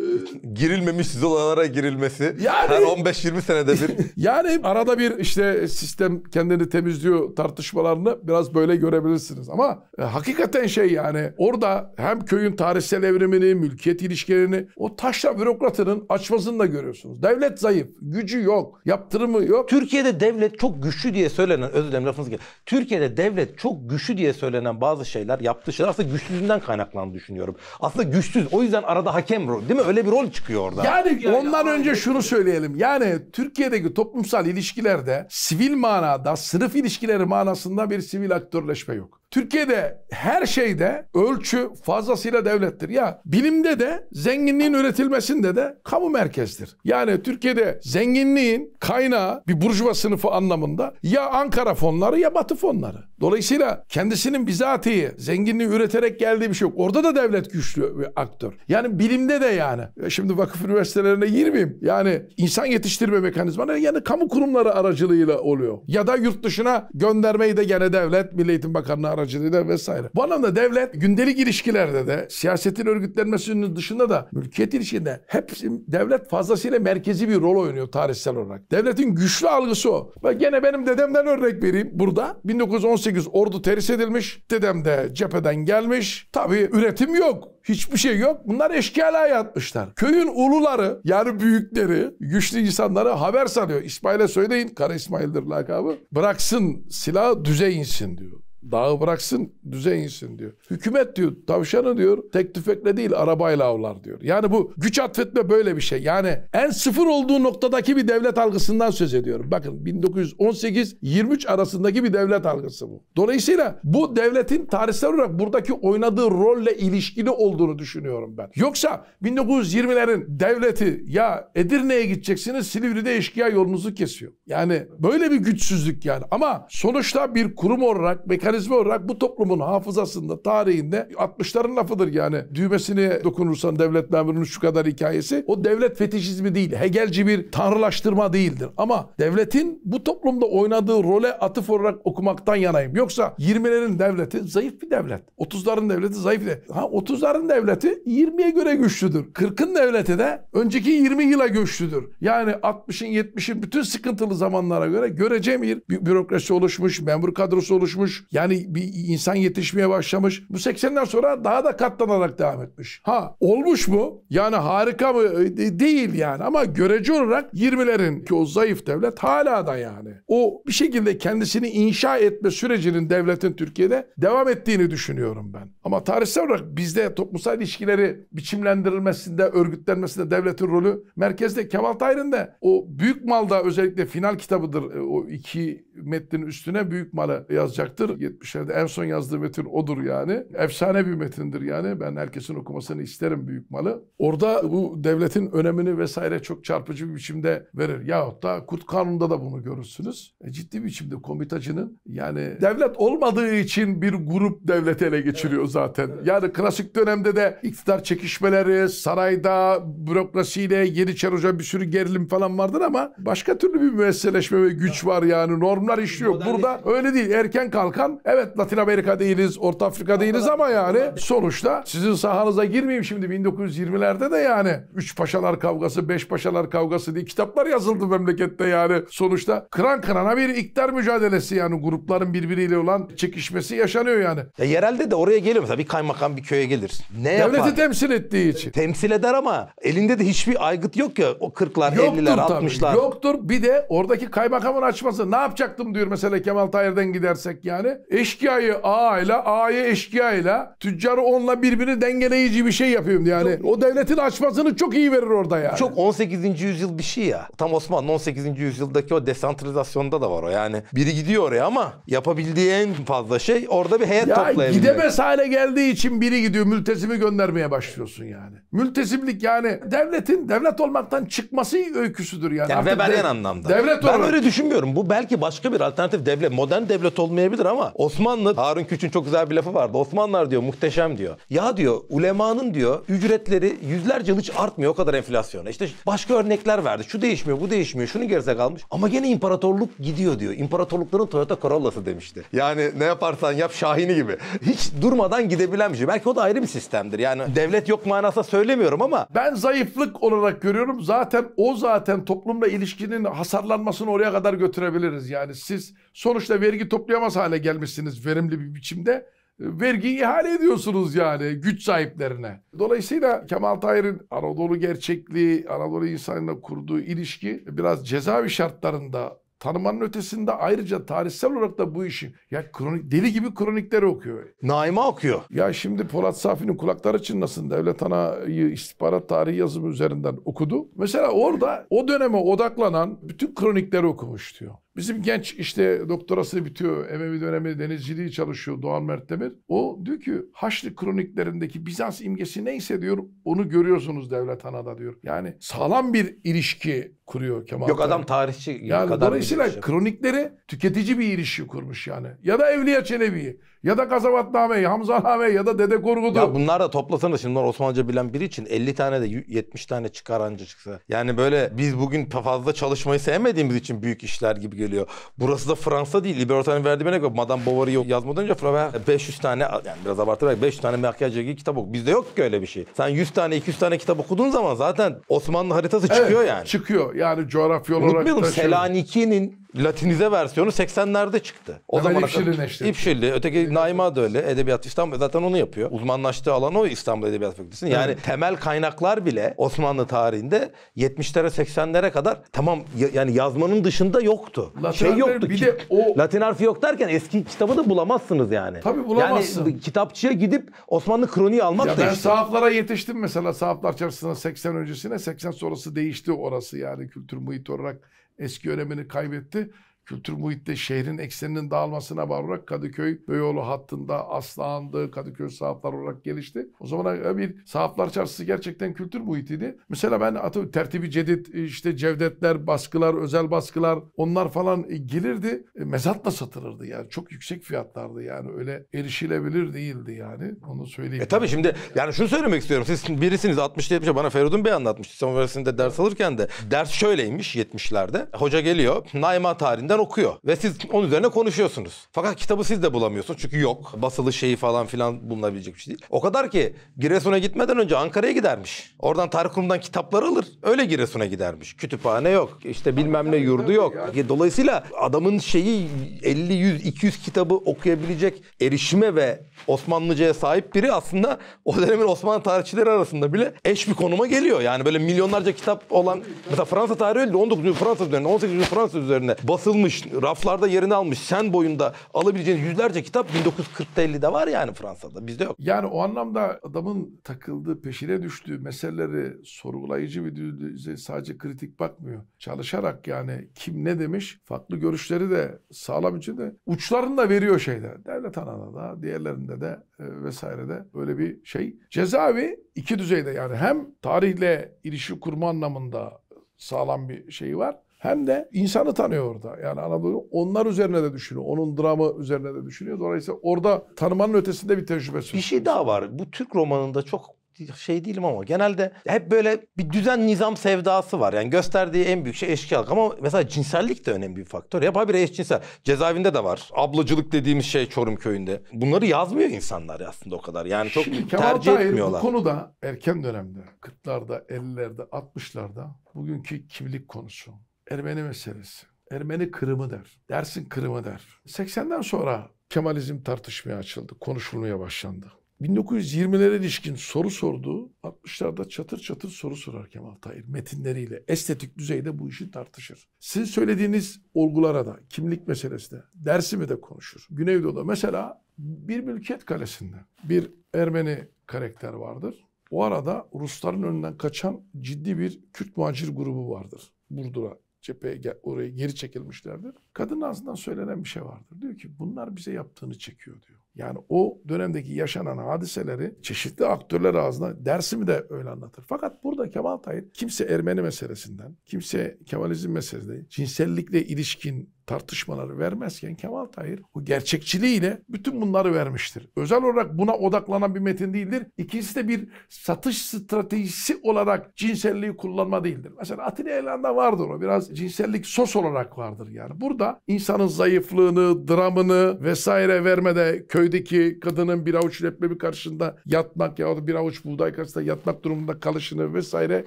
E, Girilmemiş zolalara girilmesi. Yani, her 15-20 senede bir. yani arada bir işte sistem kendini temizliyor tartışmalarını biraz böyle görebilirsiniz. Ama e, hakikaten şey yani orada hem köyün tarihsel evrimini, mülkiyet ilişkilerini o taşla bürokratının açmasını da görüyorsunuz. Devlet zayıf, gücü yok, yaptırımı yok. Türkiye'de devlet çok güçlü diye söylenen, özür dilerim lafınızı Türkiye'de devlet çok güçlü güçlü diye söylenen bazı şeyler, yaptığı şeyler aslında güçsüzünden kaynaklandığını düşünüyorum. Aslında güçsüz. O yüzden arada hakem rol değil mi? Öyle bir rol çıkıyor orada. Yani, yani ondan yani, önce şunu söyleyelim. Yani Türkiye'deki toplumsal ilişkilerde sivil manada, sınıf ilişkileri manasında bir sivil aktörleşme yok. Türkiye'de her şeyde ölçü fazlasıyla devlettir. Ya bilimde de zenginliğin üretilmesinde de kamu merkezdir. Yani Türkiye'de zenginliğin kaynağı bir burjuva sınıfı anlamında ya Ankara fonları ya Batı fonları. Dolayısıyla kendisinin bizatihi zenginliği üreterek geldiği bir şey yok. Orada da devlet güçlü bir aktör. Yani bilimde de yani. Şimdi vakıf üniversitelerine girmeyeyim. Yani insan yetiştirme mekanizmaları yani kamu kurumları aracılığıyla oluyor. Ya da yurt dışına göndermeyi de gene devlet Milli Eğitim Bakanlığı aracılığıyla vesaire. Bu anlamda devlet gündelik ilişkilerde de siyasetin örgütlenmesinin dışında da mülkiyet ilişkinde hepsi devlet fazlasıyla merkezi bir rol oynuyor tarihsel olarak. Devletin güçlü algısı o. Bak gene benim dedemden örnek vereyim burada. 1918 ordu terhis edilmiş. Dedem de cepheden gelmiş. Tabii üretim yok. Hiçbir şey yok. Bunlar eşkıyalığa yatmışlar. Köyün uluları yani büyükleri, güçlü insanları haber sanıyor. İsmail'e söyleyin. Kara İsmail'dir lakabı. Bıraksın silahı düze insin diyor. Dağı bıraksın düze insin diyor. Hükümet diyor tavşanı diyor tek tüfekle değil arabayla avlar diyor. Yani bu güç atfetme böyle bir şey. Yani en sıfır olduğu noktadaki bir devlet algısından söz ediyorum. Bakın 1918-23 arasındaki bir devlet algısı bu. Dolayısıyla bu devletin tarihsel olarak buradaki oynadığı rolle ilişkili olduğunu düşünüyorum ben. Yoksa 1920'lerin devleti ya Edirne'ye gideceksiniz Silivri'de eşkıya yolunuzu kesiyor. Yani böyle bir güçsüzlük yani. Ama sonuçta bir kurum olarak mekanizma mekanizma olarak bu toplumun hafızasında, tarihinde 60'ların lafıdır yani. Düğmesini dokunursan devlet memurunun şu kadar hikayesi. O devlet fetişizmi değil, hegelci bir tanrılaştırma değildir. Ama devletin bu toplumda oynadığı role atıf olarak okumaktan yanayım. Yoksa 20'lerin devleti zayıf bir devlet. 30'ların devleti zayıf bir Ha 30'ların devleti 20'ye göre güçlüdür. 40'ın devleti de önceki 20 yıla güçlüdür. Yani 60'ın 70'in bütün sıkıntılı zamanlara göre görece bir bürokrasi oluşmuş, memur kadrosu oluşmuş, yani bir insan yetişmeye başlamış. Bu 80'den sonra daha da katlanarak devam etmiş. Ha olmuş mu? Yani harika mı? E, değil yani ama görece olarak 20'lerin ki o zayıf devlet hala da yani. O bir şekilde kendisini inşa etme sürecinin devletin Türkiye'de devam ettiğini düşünüyorum ben. Ama tarihsel olarak bizde toplumsal ilişkileri biçimlendirilmesinde, örgütlenmesinde devletin rolü merkezde. Kemal Tahir'in o Büyük Mal'da özellikle final kitabıdır. E, o iki metnin üstüne Büyük Mal'ı yazacaktır. 70'lerde en son yazdığı metin odur yani. Efsane bir metindir yani. Ben herkesin okumasını isterim büyük malı. Orada bu devletin önemini vesaire çok çarpıcı bir biçimde verir. Yahut da Kurt Kanunu'nda da bunu görürsünüz. E, ciddi biçimde komitacının yani devlet olmadığı için bir grup devleti ele geçiriyor evet. zaten. Evet. Yani klasik dönemde de iktidar çekişmeleri, sarayda bürokrasiyle Yeniçer Hoca bir sürü gerilim falan vardır ama başka türlü bir müesseleşme ve güç var yani. Normlar işliyor. Burada öyle değil. Erken kalkan evet Latin Amerika değiliz, Orta Afrika değiliz ama yani sonuçta sizin sahanıza girmeyeyim şimdi 1920'lerde de yani. Üç paşalar kavgası, beş paşalar kavgası diye kitaplar yazıldı memlekette yani. Sonuçta kıran kırana bir iktidar mücadelesi yani grupların birbiriyle olan çekişmesi yaşanıyor yani. Ya yerelde de oraya geliyor bir kaymakam bir köye gelir. Ne Devleti yapar? temsil ettiği için. Temsil eder ama elinde de hiçbir aygıt yok ya o kırklar 50'ler, 60'lar. Yoktur. yoktur. Bir de oradaki kaymakamın açması ne yapacaktım diyor mesela Kemal Tahir'den gidersek yani eşkıyayı A ile A'ya eşkıya ile tüccarı onunla birbirini dengeleyici bir şey yapıyorum yani. Çok, o devletin açmasını çok iyi verir orada yani. Çok 18. yüzyıl bir şey ya. Tam Osmanlı 18. yüzyıldaki o desantralizasyonda da var o yani. Biri gidiyor oraya ama yapabildiği en fazla şey orada bir heyet ya Gidemez hale geldiği için biri gidiyor mültesimi göndermeye başlıyorsun yani. Mültesimlik yani devletin devlet olmaktan çıkması öyküsüdür yani. yani Weberyen anlamda. Devlet ben olarak. öyle düşünmüyorum. Bu belki başka bir alternatif devlet. Modern devlet olmayabilir ama Osmanlı Harun Küç'ün çok güzel bir lafı vardı. Osmanlılar diyor muhteşem diyor. Ya diyor ulemanın diyor ücretleri yüzlerce yıl hiç artmıyor o kadar enflasyona. İşte başka örnekler verdi. Şu değişmiyor, bu değişmiyor, şunu geride kalmış. Ama gene imparatorluk gidiyor diyor. İmparatorlukların Toyota Corolla'sı demişti. Yani ne yaparsan yap Şahini gibi. Hiç durmadan gidebilen bir şey. Belki o da ayrı bir sistemdir. Yani devlet yok manasında söylemiyorum ama. Ben zayıflık olarak görüyorum. Zaten o zaten toplumla ilişkinin hasarlanmasını oraya kadar götürebiliriz. Yani siz sonuçta vergi toplayamaz hale gelmiş vermişsiniz verimli bir biçimde e, vergi ihale ediyorsunuz yani güç sahiplerine. Dolayısıyla Kemal Tahir'in Anadolu gerçekliği, Anadolu insanıyla kurduğu ilişki biraz cezaevi şartlarında tanımanın ötesinde ayrıca tarihsel olarak da bu işi ya kronik deli gibi kronikleri okuyor. Naima okuyor. Ya şimdi Polat Safi'nin kulakları çınlasın devlet anayı istihbarat tarihi yazımı üzerinden okudu. Mesela orada o döneme odaklanan bütün kronikleri okumuş diyor. Bizim genç işte doktorası bitiyor. Emevi dönemi denizciliği çalışıyor Doğan Mertdemir. O diyor ki Haçlı kroniklerindeki Bizans imgesi neyse diyor onu görüyorsunuz devlet anada diyor. Yani sağlam bir ilişki kuruyor Kemal. Yok adam tarihçi. Yani dolayısıyla kronikleri tüketici bir ilişki kurmuş yani. Ya da Evliya Çelebi'yi. Ya da Kasabatname'yi, Hamzaname'yi ya da Dede Korkut'u. Ya bunlar da toplasana şimdi bunlar Osmanlıca bilen biri için 50 tane de 70 tane çıkar anca çıksa. Yani böyle biz bugün fazla çalışmayı sevmediğimiz için büyük işler gibi geliyor. Burası da Fransa değil. Liberta'nın verdiği bana göre Madame Bovary yazmadan önce Flaubert e, 500 tane yani biraz abartarak 500 tane Machiavelli kitap oku. Bizde yok ki öyle bir şey. Sen 100 tane 200 tane kitap okuduğun zaman zaten Osmanlı haritası evet, çıkıyor yani. Çıkıyor. Yani coğrafya olarak Unutmayalım Selanik'in Latinize versiyonu 80'lerde çıktı. O Hemen İpşilli'nin işte. İpşilli. Öteki Naima da öyle. Edebiyat İstanbul zaten onu yapıyor. Uzmanlaştığı alan o İstanbul Edebiyat fakültesi. Yani evet. temel kaynaklar bile Osmanlı tarihinde 70'lere 80'lere kadar tamam yani yazmanın dışında yoktu. Latin şey yoktu. Bir ki, de o... Latin harfi yok derken eski kitabı da bulamazsınız yani. Tabii bulamazsın. Yani kitapçıya gidip Osmanlı kroniği almak ya da ben işte. sahaflara yetiştim mesela. Sahaflar çarşısına 80 öncesine 80 sonrası değişti orası yani kültür muhit olarak eski önemini kaybetti kültür muhitte şehrin ekseninin dağılmasına bağlı olarak Kadıköy Beyoğlu hattında aslandı. Kadıköy sahaflar olarak gelişti. O zaman bir sahaflar çarşısı gerçekten kültür muhitiydi. Mesela ben atıyorum tertibi cedid işte cevdetler, baskılar, özel baskılar onlar falan e, gelirdi. E, Mezatla satılırdı yani. Çok yüksek fiyatlardı yani. Öyle erişilebilir değildi yani. Onu söyleyeyim. E tabii şimdi yani şunu söylemek istiyorum. Siz birisiniz 60'lı 70'e bana Feridun Bey anlatmıştı. Üniversitesinde ders alırken de. Ders şöyleymiş 70'lerde. Hoca geliyor. Naiman tarihinde üzerinden okuyor. Ve siz onun üzerine konuşuyorsunuz. Fakat kitabı siz de bulamıyorsunuz çünkü yok. Basılı şeyi falan filan bulunabilecek bir şey değil. O kadar ki Giresun'a gitmeden önce Ankara'ya gidermiş. Oradan Tarıkum'dan kitapları alır. Öyle Giresun'a gidermiş. Kütüphane yok. İşte bilmem ne yurdu yok. Dolayısıyla adamın şeyi 50, 100, 200 kitabı okuyabilecek erişime ve Osmanlıcaya sahip biri aslında o dönemin Osmanlı tarihçileri arasında bile eş bir konuma geliyor. Yani böyle milyonlarca kitap olan mesela Fransa tarihi öyle 19. Fransa üzerine 18. Fransa üzerine basılmış almış, raflarda yerini almış. Sen boyunda alabileceğiniz yüzlerce kitap 1940'ta 50'de var yani Fransa'da. Bizde yok. Yani o anlamda adamın takıldığı, peşine düştüğü meseleleri sorgulayıcı bir düzey sadece kritik bakmıyor. Çalışarak yani kim ne demiş farklı görüşleri de sağlam için de uçlarını da veriyor şeyde. Devlet da diğerlerinde de e, vesaire de böyle bir şey. Cezaevi iki düzeyde yani hem tarihle ilişki kurma anlamında sağlam bir şey var hem de insanı tanıyor orada. Yani Anadolu onlar üzerine de düşünüyor. Onun dramı üzerine de düşünüyor. Dolayısıyla orada tanımanın ötesinde bir tecrübe söz. Bir şey daha var. Bu Türk romanında çok şey değilim ama genelde hep böyle bir düzen nizam sevdası var. Yani gösterdiği en büyük şey eşkıyalık ama mesela cinsellik de önemli bir faktör. Ya bir eşcinsel. Cezaevinde de var. Ablacılık dediğimiz şey Çorum köyünde. Bunları yazmıyor insanlar aslında o kadar. Yani çok Şimdi, tercih Tahir, etmiyorlar. Bu konuda erken dönemde 40'larda, 50'lerde, 60'larda bugünkü kimlik konusu, Ermeni meselesi. Ermeni kırımı der. Dersin kırımı der. 80'den sonra Kemalizm tartışmaya açıldı, konuşulmaya başlandı. 1920'lere ilişkin soru sorduğu 60'larda çatır çatır soru sorar Kemal Tahir metinleriyle. Estetik düzeyde bu işi tartışır. Sizin söylediğiniz olgulara da, kimlik meselesi de dersi mi de konuşur. Güneydoğu'da mesela bir mülkiyet kalesinde bir Ermeni karakter vardır. O arada Rusların önünden kaçan ciddi bir Kürt muhacir grubu vardır. Burdur'a cepheye oraya geri çekilmişlerdir. Kadın ağzından söylenen bir şey vardır. Diyor ki bunlar bize yaptığını çekiyor diyor. Yani o dönemdeki yaşanan hadiseleri çeşitli aktörler ağzına dersimi de öyle anlatır. Fakat burada Kemal Tahir kimse Ermeni meselesinden, kimse Kemalizm meselesinden, cinsellikle ilişkin tartışmaları vermezken Kemal Tahir o gerçekçiliğiyle bütün bunları vermiştir. Özel olarak buna odaklanan bir metin değildir. İkincisi de bir satış stratejisi olarak cinselliği kullanma değildir. Mesela Atina Elan'da vardır o. Biraz cinsellik sos olarak vardır yani. Burada insanın zayıflığını, dramını vesaire vermede köydeki kadının bir avuç leblebi karşısında yatmak ya da bir avuç buğday karşısında yatmak durumunda kalışını vesaire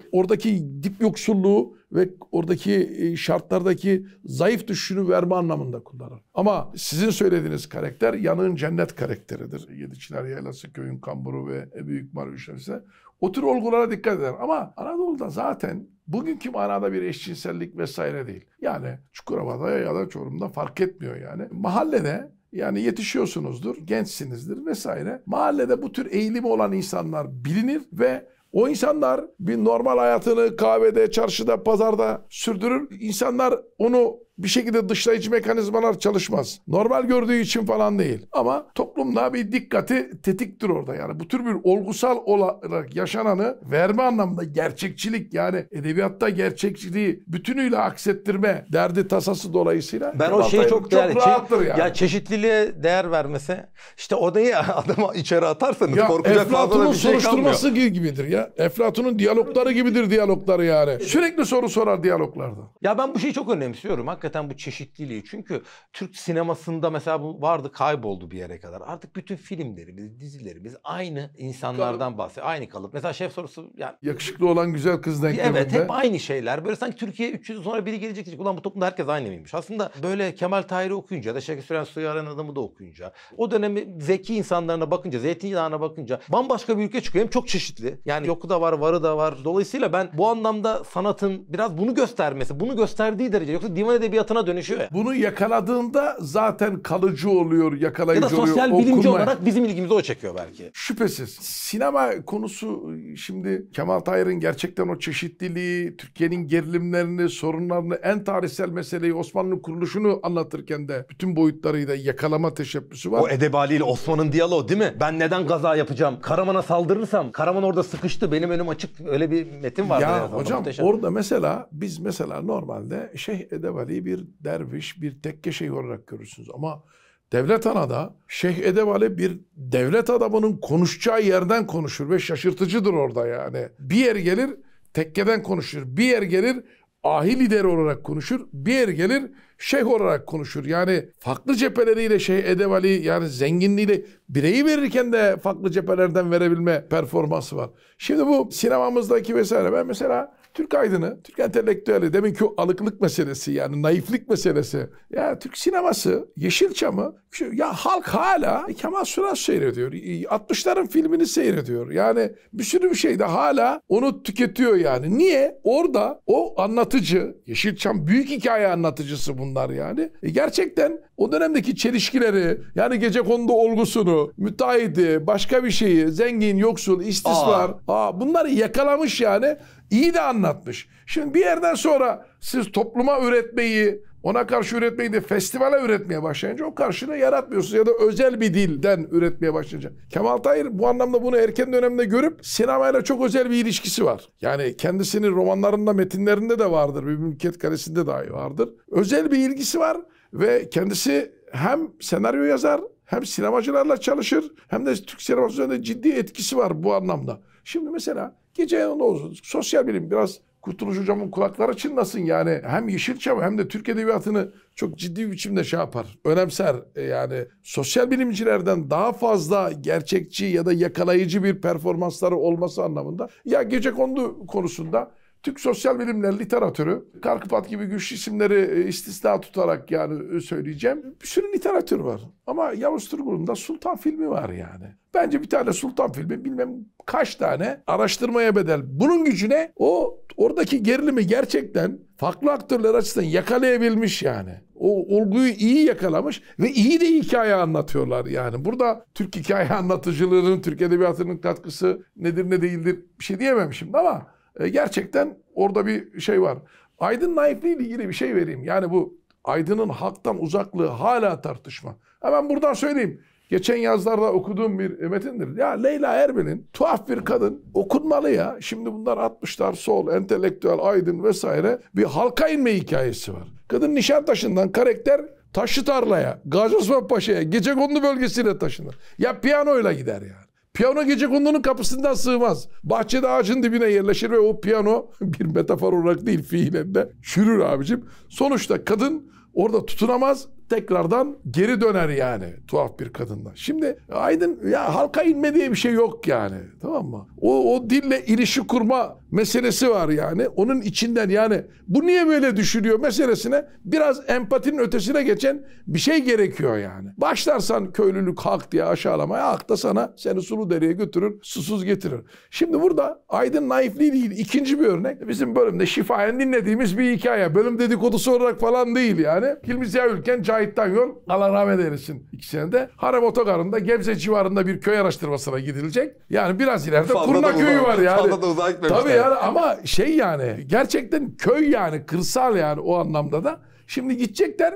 oradaki dip yoksulluğu ve oradaki e, şartlardaki zayıf düşünü verme anlamında kullanır. Ama sizin söylediğiniz karakter yanığın cennet karakteridir. Yediçiler Yaylası, Köyün Kamburu ve Büyük Maruş O tür olgulara dikkat eder. Ama Anadolu'da zaten bugünkü manada bir eşcinsellik vesaire değil. Yani Çukurova'da ya da Çorum'da fark etmiyor yani. Mahallede yani yetişiyorsunuzdur, gençsinizdir vesaire. Mahallede bu tür eğilimi olan insanlar bilinir ve o insanlar bir normal hayatını kahvede, çarşıda, pazarda sürdürür. İnsanlar onu bir şekilde dışlayıcı mekanizmalar çalışmaz. Normal gördüğü için falan değil. Ama toplumda bir dikkati tetiktir orada. Yani bu tür bir olgusal olarak yaşananı verme anlamında gerçekçilik yani edebiyatta gerçekçiliği bütünüyle aksettirme derdi tasası dolayısıyla ben o şeyi çok, çok değerli. Şey- rahattır yani. Ya çeşitliliğe değer vermesi. İşte odayı adama içeri atarsanız ya, korkacak fazla bir şey soruşturması kalmıyor. gibidir ya. Eflatun'un diyalogları gibidir diyalogları yani. Sürekli soru sorar diyaloglarda. Ya ben bu şeyi çok önemsiyorum hakikaten hakikaten bu çeşitliliği. Çünkü Türk sinemasında mesela bu vardı kayboldu bir yere kadar. Artık bütün filmlerimiz, dizilerimiz aynı insanlardan kalıp. bahsediyor. Aynı kalıp. Mesela şef sorusu yani. Yakışıklı olan güzel kız denkleminde. Evet hep aynı şeyler. Böyle sanki Türkiye 300 yıl sonra biri gelecek diyecek. Ulan bu toplumda herkes aynı mıymış? Aslında böyle Kemal Tahir'i okuyunca ya da Şakir Süren Suyu Aran Adamı da okuyunca. O dönemi zeki insanlarına bakınca, Zeytinyağı'na bakınca bambaşka bir ülke çıkıyor. Hem çok çeşitli. Yani yoku da var, varı da var. Dolayısıyla ben bu anlamda sanatın biraz bunu göstermesi, bunu gösterdiği derece. Yoksa divan edebiyatı edebiyatına dönüşüyor Bunu yakaladığında zaten kalıcı oluyor, yakalayıcı oluyor. Ya da sosyal oluyor, bilimci okunma. olarak bizim ilgimizi o çekiyor belki. Şüphesiz. Sinema konusu şimdi Kemal Tahir'in gerçekten o çeşitliliği, Türkiye'nin gerilimlerini, sorunlarını, en tarihsel meseleyi, Osmanlı kuruluşunu anlatırken de bütün boyutlarıyla yakalama teşebbüsü var. O Edebali ile Osman'ın diyaloğu değil mi? Ben neden gaza yapacağım? Karaman'a saldırırsam, Karaman orada sıkıştı, benim önüm açık. Öyle bir metin vardı. Ya, hocam orada mesela biz mesela normalde Şeyh Edebali bir derviş, bir tekke şeyh olarak görürsünüz. Ama devlet anada Şeyh Edevali bir devlet adamının konuşacağı yerden konuşur ve şaşırtıcıdır orada yani. Bir yer gelir tekkeden konuşur, bir yer gelir ahi lideri olarak konuşur, bir yer gelir şeyh olarak konuşur. Yani farklı cepheleriyle Şeyh Edevali yani zenginliğiyle bireyi verirken de farklı cephelerden verebilme performansı var. Şimdi bu sinemamızdaki vesaire ben mesela Türk aydını, Türk entelektüeli, demin ki alıklık meselesi yani naiflik meselesi. Ya Türk sineması, Yeşilçam'ı, ya halk hala Kemal Sunal seyrediyor. 60'ların filmini seyrediyor. Yani bir sürü bir şey de hala onu tüketiyor yani. Niye? Orada o anlatıcı, Yeşilçam büyük hikaye anlatıcısı bunlar yani. E gerçekten o dönemdeki çelişkileri yani gece kondu olgusunu, müteahhiti, başka bir şeyi, zengin, yoksul, istismar. Aa. Aa, bunları yakalamış yani. iyi de anlatmış. Şimdi bir yerden sonra siz topluma üretmeyi, ona karşı üretmeyi de festivale üretmeye başlayınca o karşılığı yaratmıyorsunuz ya da özel bir dilden üretmeye başlayınca. Kemal Tahir bu anlamda bunu erken dönemde görüp sinemayla çok özel bir ilişkisi var. Yani kendisinin romanlarında, metinlerinde de vardır. Bir Mülkiyet Kalesi'nde dahi vardır. Özel bir ilgisi var. Ve kendisi hem senaryo yazar hem sinemacılarla çalışır hem de Türk sineması üzerinde ciddi etkisi var bu anlamda. Şimdi mesela gece yanında olsun sosyal bilim biraz Kurtuluş Hocam'ın kulakları çınlasın yani hem Yeşilçam hem de Türk Edebiyatı'nı çok ciddi bir biçimde şey yapar, önemser. E, yani sosyal bilimcilerden daha fazla gerçekçi ya da yakalayıcı bir performansları olması anlamında. Ya gece kondu konusunda Türk sosyal bilimler literatürü Karkıpat gibi güçlü isimleri e, istisna tutarak yani e, söyleyeceğim. Bir sürü literatür var. Ama Yavuz Turgul'un da Sultan filmi var yani. Bence bir tane Sultan filmi bilmem kaç tane araştırmaya bedel. Bunun gücüne o oradaki gerilimi gerçekten farklı aktörler açısından yakalayabilmiş yani. O olguyu iyi yakalamış ve iyi de hikaye anlatıyorlar yani. Burada Türk hikaye anlatıcılığının, Türk edebiyatının katkısı nedir ne değildir bir şey diyememişim ama e, gerçekten orada bir şey var. Aydın naifliği ile ilgili bir şey vereyim. Yani bu Aydın'ın haktan uzaklığı hala tartışma. Hemen buradan söyleyeyim. Geçen yazlarda okuduğum bir e, metindir. Ya Leyla Erbil'in tuhaf bir kadın okunmalı ya. Şimdi bunlar 60'lar sol, entelektüel, aydın vesaire bir halka inme hikayesi var. Kadın Nişantaşı'ndan karakter Taşlı Tarla'ya, Gazi Osman Paşa'ya, Gecekondu bölgesine taşınır. Ya piyanoyla gider ya. Piyano gece kondunun kapısından sığmaz. Bahçede ağacın dibine yerleşir ve o piyano bir metafor olarak değil fiilen de çürür abicim. Sonuçta kadın orada tutunamaz tekrardan geri döner yani tuhaf bir kadından. Şimdi Aydın ya halka inme diye bir şey yok yani tamam mı? O, o dille ilişki kurma meselesi var yani. Onun içinden yani bu niye böyle düşünüyor meselesine biraz empatinin ötesine geçen bir şey gerekiyor yani. Başlarsan köylülük hak diye aşağılamaya hak da sana seni sulu dereye götürür, susuz getirir. Şimdi burada Aydın naifliği değil. ikinci bir örnek. Bizim bölümde şifayen dinlediğimiz bir hikaye. Bölüm dedikodusu olarak falan değil yani. Hilmi Ziya Ülken, Cahit Tanyol, Allah rahmet eylesin ikisine de. Harem Otogarı'nda Gebze civarında bir köy araştırmasına gidilecek. Yani biraz ileride Kurna Köyü var yani. Tabii yani ama şey yani gerçekten köy yani kırsal yani o anlamda da Şimdi gidecekler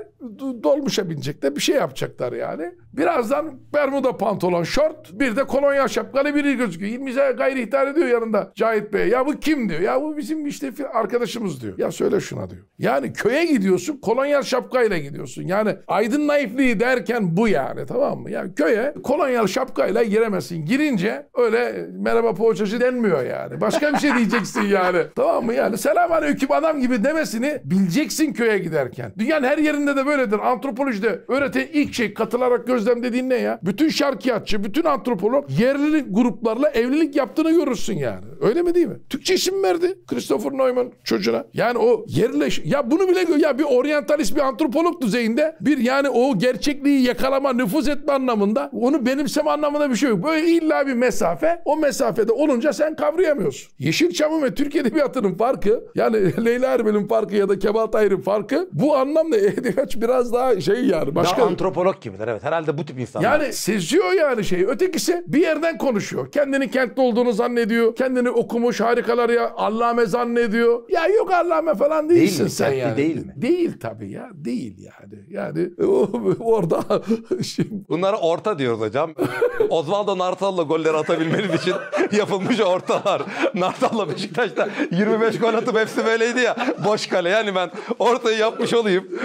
dolmuşa binecekler bir şey yapacaklar yani. Birazdan bermuda pantolon, şort bir de kolonya şapkalı biri gözüküyor. Hilmi gayri ihtiyar ediyor yanında Cahit Bey. Ya bu kim diyor. Ya bu bizim işte arkadaşımız diyor. Ya söyle şuna diyor. Yani köye gidiyorsun kolonya şapkayla gidiyorsun. Yani aydın naifliği derken bu yani tamam mı? Yani köye kolonya şapkayla giremezsin. Girince öyle merhaba poğaçacı denmiyor yani. Başka bir şey diyeceksin yani. Tamam mı yani? Selam aleyküm adam gibi demesini bileceksin köye giderken yani. Dünyanın her yerinde de böyledir. Antropolojide öğreten ilk şey katılarak gözlemlediğin ne ya? Bütün şarkiyatçı, bütün antropolog yerli gruplarla evlilik yaptığını görürsün yani. Öyle mi değil mi? Türkçe isim verdi Christopher Neumann çocuğuna. Yani o yerleş... Ya bunu bile ya bir oryantalist bir antropolog düzeyinde bir yani o gerçekliği yakalama, nüfuz etme anlamında onu benimseme anlamında bir şey yok. Böyle illa bir mesafe. O mesafede olunca sen kavrayamıyorsun. Yeşilçam'ın ve Türk Edebiyatı'nın farkı yani Leyla Erbil'in farkı ya da Kemal Tahir'in farkı bu bu anlamda Ehdigaç biraz daha şey yani. Başka... Daha antropolog gibiler evet. Herhalde bu tip insanlar. Yani seziyor yani şeyi. Ötekisi bir yerden konuşuyor. Kendini kentli olduğunu zannediyor. Kendini okumuş harikalar ya allame zannediyor. Ya yok allame falan değilsin değil mi? sen yani. Değil mi? Değil tabii ya. Değil yani. Yani oh, orada şimdi... Bunlara orta diyoruz hocam. Osvaldo Nartal'la golleri atabilmeniz için yapılmış ortalar. Nartal'la Beşiktaş'ta 25 gol atıp hepsi böyleydi ya. Boş kale yani ben ortayı yapmış olayım.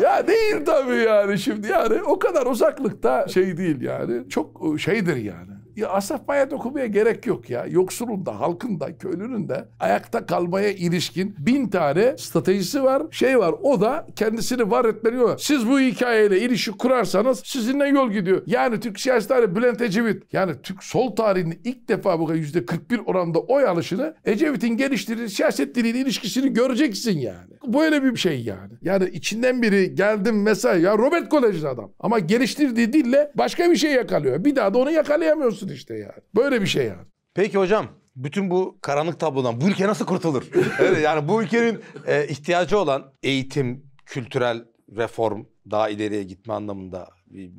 ya değil tabii yani şimdi yani o kadar uzaklıkta şey değil yani. Çok e, şeydir yani. Ya Asaf Bayat okumaya gerek yok ya. Yoksulun da, halkın da, köylünün de ayakta kalmaya ilişkin bin tane stratejisi var. Şey var o da kendisini var etmeli yok. Siz bu hikayeyle ilişki kurarsanız sizinle yol gidiyor. Yani Türk siyasi tarihi Bülent Ecevit. Yani Türk sol tarihinin ilk defa bu kadar yüzde 41 oranda oy alışını Ecevit'in geliştirdiği siyaset diliyle ilişkisini göreceksin yani. Bu öyle bir şey yani. Yani içinden biri geldim mesela ya Robert Kolej'li adam. Ama geliştirdiği dille başka bir şey yakalıyor. Bir daha da onu yakalayamıyorsun olsun işte yani. Böyle bir şey yani. Peki hocam bütün bu karanlık tablodan bu ülke nasıl kurtulur? evet, yani bu ülkenin e, ihtiyacı olan eğitim, kültürel reform, daha ileriye gitme anlamında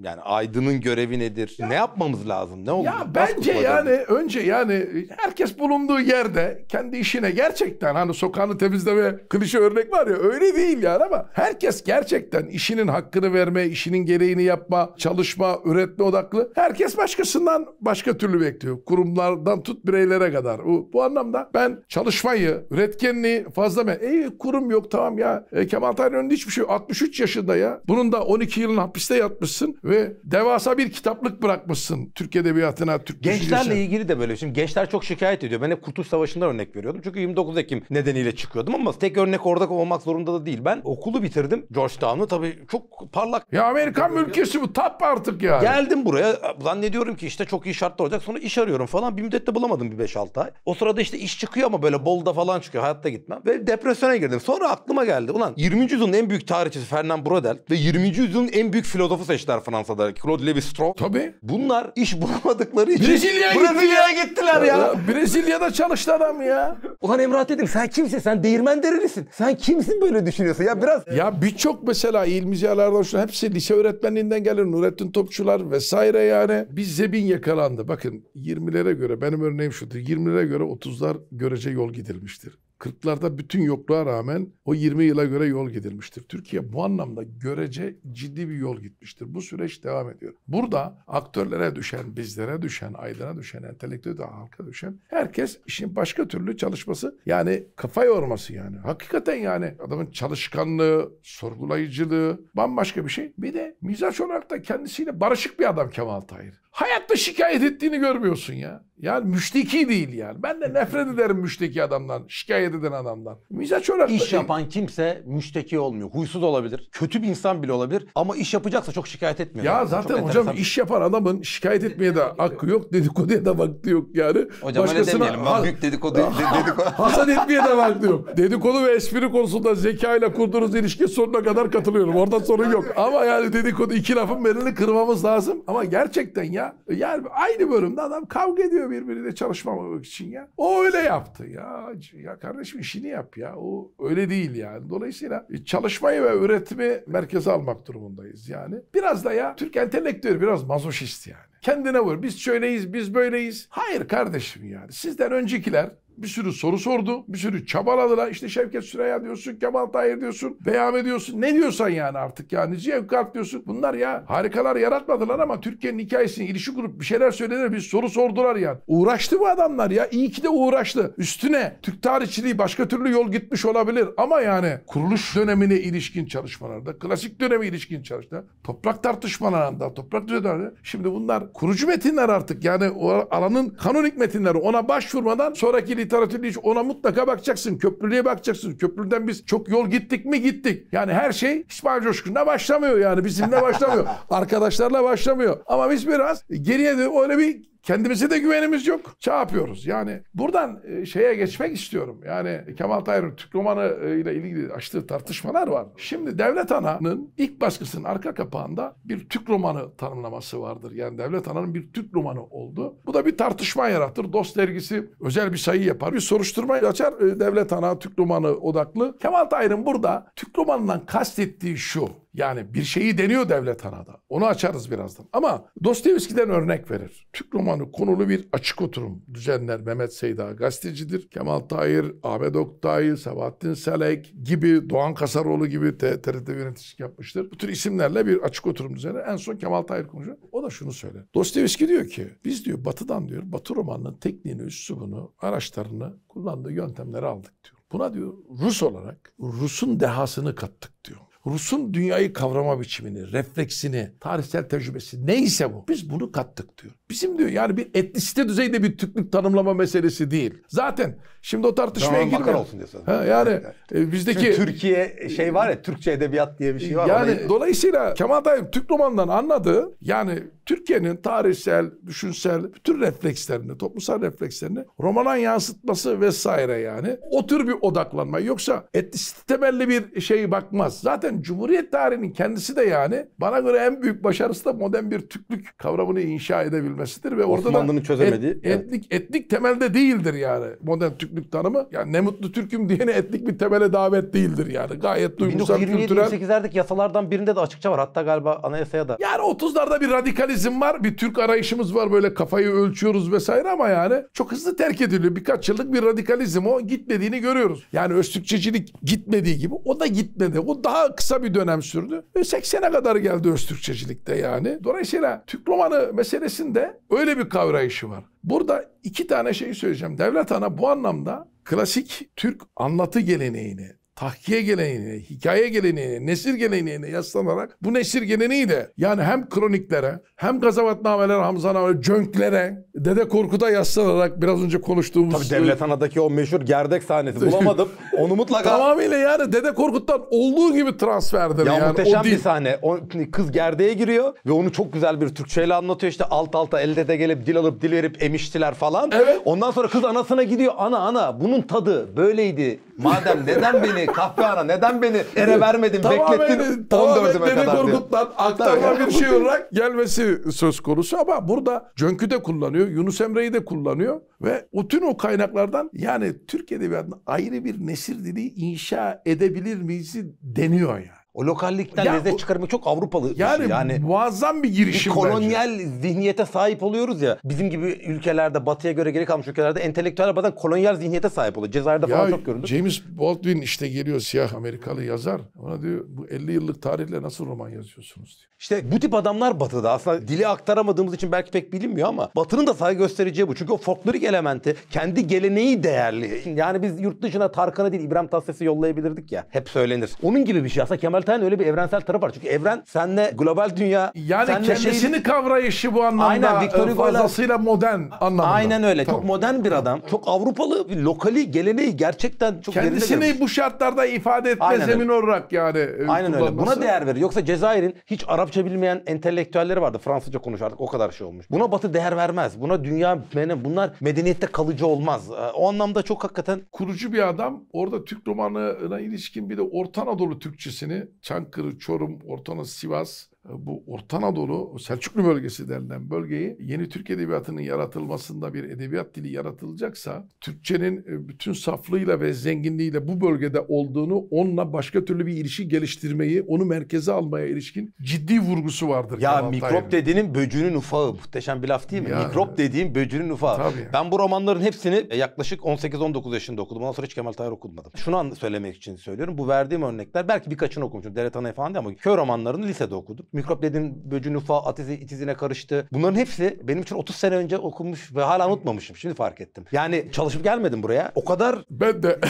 yani Aydın'ın görevi nedir? Ya, ne yapmamız lazım? Ne olur? Ya bence yani lazım? önce yani herkes bulunduğu yerde kendi işine gerçekten hani sokağını temizleme klişe örnek var ya öyle değil yani ama herkes gerçekten işinin hakkını verme, işinin gereğini yapma, çalışma, üretme odaklı. Herkes başkasından başka türlü bekliyor. Kurumlardan tut bireylere kadar. Bu, bu anlamda ben çalışmayı, üretkenliği fazla mı? E kurum yok tamam ya. E, Kemal Tahir önünde hiçbir şey yok. 63 yaşında ya. Bunun da 12 yılın hapiste yatmış bırakmışsın ve devasa bir kitaplık bırakmışsın Türk Edebiyatı'na, Türk Gençlerle düşüncesine. ilgili de böyle. Şimdi gençler çok şikayet ediyor. Ben hep Kurtuluş Savaşı'ndan örnek veriyordum. Çünkü 29 Ekim nedeniyle çıkıyordum ama tek örnek orada olmak zorunda da değil. Ben okulu bitirdim. Georgetown'u tabii çok parlak. Ya Amerikan ülkesi bu. Tap artık yani. Geldim buraya. Zannediyorum ki işte çok iyi şartlar olacak. Sonra iş arıyorum falan. Bir müddet de bulamadım bir 5-6 ay. O sırada işte iş çıkıyor ama böyle Bolu'da falan çıkıyor. Hayatta gitmem. Ve depresyona girdim. Sonra aklıma geldi. Ulan 20. yüzyılın en büyük tarihçisi Fernand Braudel ve 20. yüzyılın en büyük filozofu seçti gitmişler Fransa'da. Claude Levi Strauss. Tabii. Bunlar iş bulamadıkları için Brezilya'ya Brezilya gitti gittiler ya. ya. Brezilya'da çalıştı adam ya. Ulan Emrah dedim sen kimsin? Sen değirmen derilisin. Sen kimsin böyle düşünüyorsun? Ya biraz. Ya birçok mesela ilmici alardan şunu hepsi lise öğretmenliğinden gelir. Nurettin Topçular vesaire yani. Biz zebin yakalandı. Bakın 20'lere göre benim örneğim şudur. 20'lere göre 30'lar görece yol gidilmiştir. 40'larda bütün yokluğa rağmen o 20 yıla göre yol gidilmiştir. Türkiye bu anlamda görece ciddi bir yol gitmiştir. Bu süreç devam ediyor. Burada aktörlere düşen, bizlere düşen, aydına düşen, entelektüel halka düşen herkes işin başka türlü çalışması yani kafa yorması yani. Hakikaten yani adamın çalışkanlığı, sorgulayıcılığı bambaşka bir şey. Bir de mizaç olarak da kendisiyle barışık bir adam Kemal Tahir. Hayatta şikayet ettiğini görmüyorsun ya. Yani müşteki değil yani. Ben de nefret ederim müşteki adamdan, şikayet eden adamdan. Mizaç olarak İş yapan kimse müşteki olmuyor. Huysuz olabilir, kötü bir insan bile olabilir ama iş yapacaksa çok şikayet etmiyor. Ya yani. zaten çok hocam iş şey. yapan adamın şikayet etmeye de hakkı yok, dedikoduya da vakti yok yani. Hocam Başkasına, öyle demeyelim. Ben büyük dedikodu, dedikodu. hasat etmeye de vakti yok. Dedikodu ve espri konusunda zeka ile kurduğunuz ilişki sonuna kadar katılıyorum. Oradan sorun yok. Ama yani dedikodu iki lafın belini kırmamız lazım. Ama gerçekten ya yani aynı bölümde adam kavga ediyor birbiriyle çalışmamak için ya. O öyle yaptı ya. Ya kardeşim işini yap ya. O öyle değil yani. Dolayısıyla çalışmayı ve üretimi merkeze almak durumundayız yani. Biraz da ya Türk entelektüeli biraz mazoşist yani. Kendine vur. Biz şöyleyiz, biz böyleyiz. Hayır kardeşim yani. Sizden öncekiler bir sürü soru sordu. Bir sürü çabaladılar. İşte Şevket Süreyya diyorsun, Kemal Tahir diyorsun, Beyam diyorsun. Ne diyorsan yani artık ya. Nici Evkart diyorsun. Bunlar ya harikalar yaratmadılar ama Türkiye'nin hikayesini ilişki kurup bir şeyler söylediler. Bir soru sordular yani. Uğraştı bu adamlar ya. İyi ki de uğraştı. Üstüne Türk tarihçiliği başka türlü yol gitmiş olabilir. Ama yani kuruluş dönemine ilişkin çalışmalarda, klasik döneme ilişkin çalışmalarda, toprak tartışmalarında, toprak düzenlerinde. Şimdi bunlar kurucu metinler artık. Yani o alanın kanonik metinleri. Ona başvurmadan sonraki literatürü hiç ona mutlaka bakacaksın. Köprülüğe bakacaksın. Köprüden biz çok yol gittik mi gittik. Yani her şey İsmail Coşkun'la başlamıyor yani bizimle başlamıyor. Arkadaşlarla başlamıyor. Ama biz biraz geriye de öyle bir Kendimize de güvenimiz yok. Şey yapıyoruz. Yani buradan e, şeye geçmek istiyorum. Yani Kemal Tahir'in Türk romanı e, ile ilgili açtığı tartışmalar var. Şimdi Devlet Ana'nın ilk baskısının arka kapağında bir Türk romanı tanımlaması vardır. Yani Devlet Ana'nın bir Türk romanı oldu. Bu da bir tartışma yaratır. Dost dergisi özel bir sayı yapar. Bir soruşturma açar. E, Devlet Ana Türk romanı odaklı. Kemal Tahir'in burada Türk romanından kastettiği şu. Yani bir şeyi deniyor devlet anada. Onu açarız birazdan. Ama Dostoyevski'den örnek verir. Türk romanı konulu bir açık oturum düzenler Mehmet Seyda gazetecidir. Kemal Tahir, Ahmet Oktay, Sabahattin Selek gibi Doğan Kasaroğlu gibi TRT yöneticilik yapmıştır. Bu tür isimlerle bir açık oturum düzenler. En son Kemal Tahir konuşuyor. O da şunu söyler. Dostoyevski diyor ki biz diyor batıdan diyor batı romanının tekniğini, üslubunu, araçlarını, kullandığı yöntemleri aldık diyor. Buna diyor Rus olarak Rus'un dehasını kattık diyor. Rus'un dünyayı kavrama biçimini, refleksini, tarihsel tecrübesi neyse bu. Biz bunu kattık diyor. Bizim diyor yani bir etnisite düzeyde bir Türklük tanımlama meselesi değil. Zaten şimdi o tartışmaya tamam, girmeyelim. olsun diyorsun. Ha, yani evet, evet. bizdeki... Çünkü Türkiye şey var ya Türkçe edebiyat diye bir şey var. Yani ona... dolayısıyla Kemal Dayım Türk romanından anladığı yani Türkiye'nin tarihsel, düşünsel bütün reflekslerini, toplumsal reflekslerini romana yansıtması vesaire yani. O tür bir odaklanma. Yoksa etnisite temelli bir şey bakmaz. Zaten Cumhuriyet tarihinin kendisi de yani bana göre en büyük başarısı da modern bir Türklük kavramını inşa edebilmesidir ve orada da çözemediği, et, evet. etnik temelde değildir yani modern Türklük tanımı. Yani ne mutlu Türk'üm diyene etnik bir temele davet değildir yani. Gayet duygusal 1927, kültürel. 28'lerdeki yasalardan birinde de açıkça var. Hatta galiba anayasaya da. Yani 30'larda bir radikalizm var. Bir Türk arayışımız var. Böyle kafayı ölçüyoruz vesaire ama yani çok hızlı terk ediliyor. Birkaç yıllık bir radikalizm o gitmediğini görüyoruz. Yani Öztürkçecilik gitmediği gibi o da gitmedi. O daha kısa kısa bir dönem sürdü. 80'e kadar geldi Öztürkçecilikte yani. Dolayısıyla Türk romanı meselesinde öyle bir kavrayışı var. Burada iki tane şey söyleyeceğim. Devlet Ana bu anlamda klasik Türk anlatı geleneğini, tahkiye geleneğine, hikaye geleneğine, nesir geleneğine yaslanarak bu nesir geleneği de yani hem kroniklere hem gazavatnameler, hamzanameler, cönklere, Dede Korkut'a yaslanarak biraz önce konuştuğumuz... Tabii Devlet Ana'daki o meşhur gerdek sahnesi bulamadım. Onu mutlaka... Tamamıyla yani Dede Korkut'tan olduğu gibi transferdir. Ya yani. muhteşem o bir sahne. O, kız gerdeğe giriyor ve onu çok güzel bir Türkçeyle anlatıyor. işte alt alta elde de gelip dil alıp dil verip emiştiler falan. Evet. Ondan sonra kız anasına gidiyor. Ana ana bunun tadı böyleydi. Madem neden beni kahvehana neden beni ere vermedin tamamen, beklettin tamamen 14'üme kadar Korkut'tan aktarma bir şey olarak gelmesi söz konusu ama burada Cönk'ü de kullanıyor, Yunus Emre'yi de kullanıyor ve o tüm o kaynaklardan yani Türk Edebiyatı'nda ayrı bir nesir dili inşa edebilir miyiz deniyor yani. O lokallikten ya lezzet çıkarmak çok Avrupalı yani, şey. Yani muazzam bir girişim bir kolonyal bence. zihniyete sahip oluyoruz ya. Bizim gibi ülkelerde batıya göre geri kalmış ülkelerde entelektüeller bazen kolonyal zihniyete sahip oluyor. Cezayir'de ya, falan çok görüldü. James Baldwin işte geliyor siyah Amerikalı yazar. Ona diyor bu 50 yıllık tarihle nasıl roman yazıyorsunuz diyor. İşte bu tip adamlar batıda. Aslında dili aktaramadığımız için belki pek bilinmiyor ama batının da saygı göstereceği bu. Çünkü o folklorik elementi kendi geleneği değerli. Yani biz yurt dışına Tarkan'ı değil İbrahim Tatlıses'i yollayabilirdik ya. Hep söylenir. Onun gibi bir şey aslında Kemal zaten öyle bir evrensel taraf var. Çünkü evren senle global dünya. Yani kendisini şey... kavrayışı bu anlamda Aynen, e, Victor fazlasıyla modern anlamda. Aynen öyle. Tamam. Çok modern bir adam. Çok Avrupalı. Lokali, geleneği gerçekten çok Kendisini bu şartlarda ifade etme Aynen zemin öyle. olarak yani. E, Aynen öyle. Buna değer verir. Yoksa Cezayir'in hiç Arapça bilmeyen entelektüelleri vardı. Fransızca konuşardık. O kadar şey olmuş. Buna Batı değer vermez. Buna dünya bunlar medeniyette kalıcı olmaz. E, o anlamda çok hakikaten kurucu bir adam. Orada Türk romanına ilişkin bir de Orta Anadolu Türkçesini Çankırı, Çorum, Ortana, Sivas, e, bu Orta Anadolu, Selçuklu bölgesi denilen bölgeyi yeni Türk Edebiyatı'nın yaratılmasında bir edebiyat dili yaratılacaksa Türkçenin e, bütün saflığıyla ve zenginliğiyle bu bölgede olduğunu onunla başka türlü bir ilişki geliştirmeyi, onu merkeze almaya ilişkin ciddi vurgusu vardır. Ya Kenan mikrop Tahir'in. dediğinin böcünün ufağı muhteşem bir laf değil mi? Ya, mikrop dediğin böcünün ufağı. Tabii. Ben bu romanların hepsini e, yaklaşık 18-19 yaşında okudum. Ondan sonra hiç Kemal Tahir okumadım. Şunu söylemek için söylüyorum. Bu verdiğim örnekler belki birkaçını okumuşum. Derethan'ı falan değil ama köy romanlarını lisede okudum mikrop dedim, böcü nüfa atizi itizine karıştı. Bunların hepsi benim için 30 sene önce okunmuş ve hala unutmamışım. Şimdi fark ettim. Yani çalışıp gelmedim buraya. O kadar... Ben de.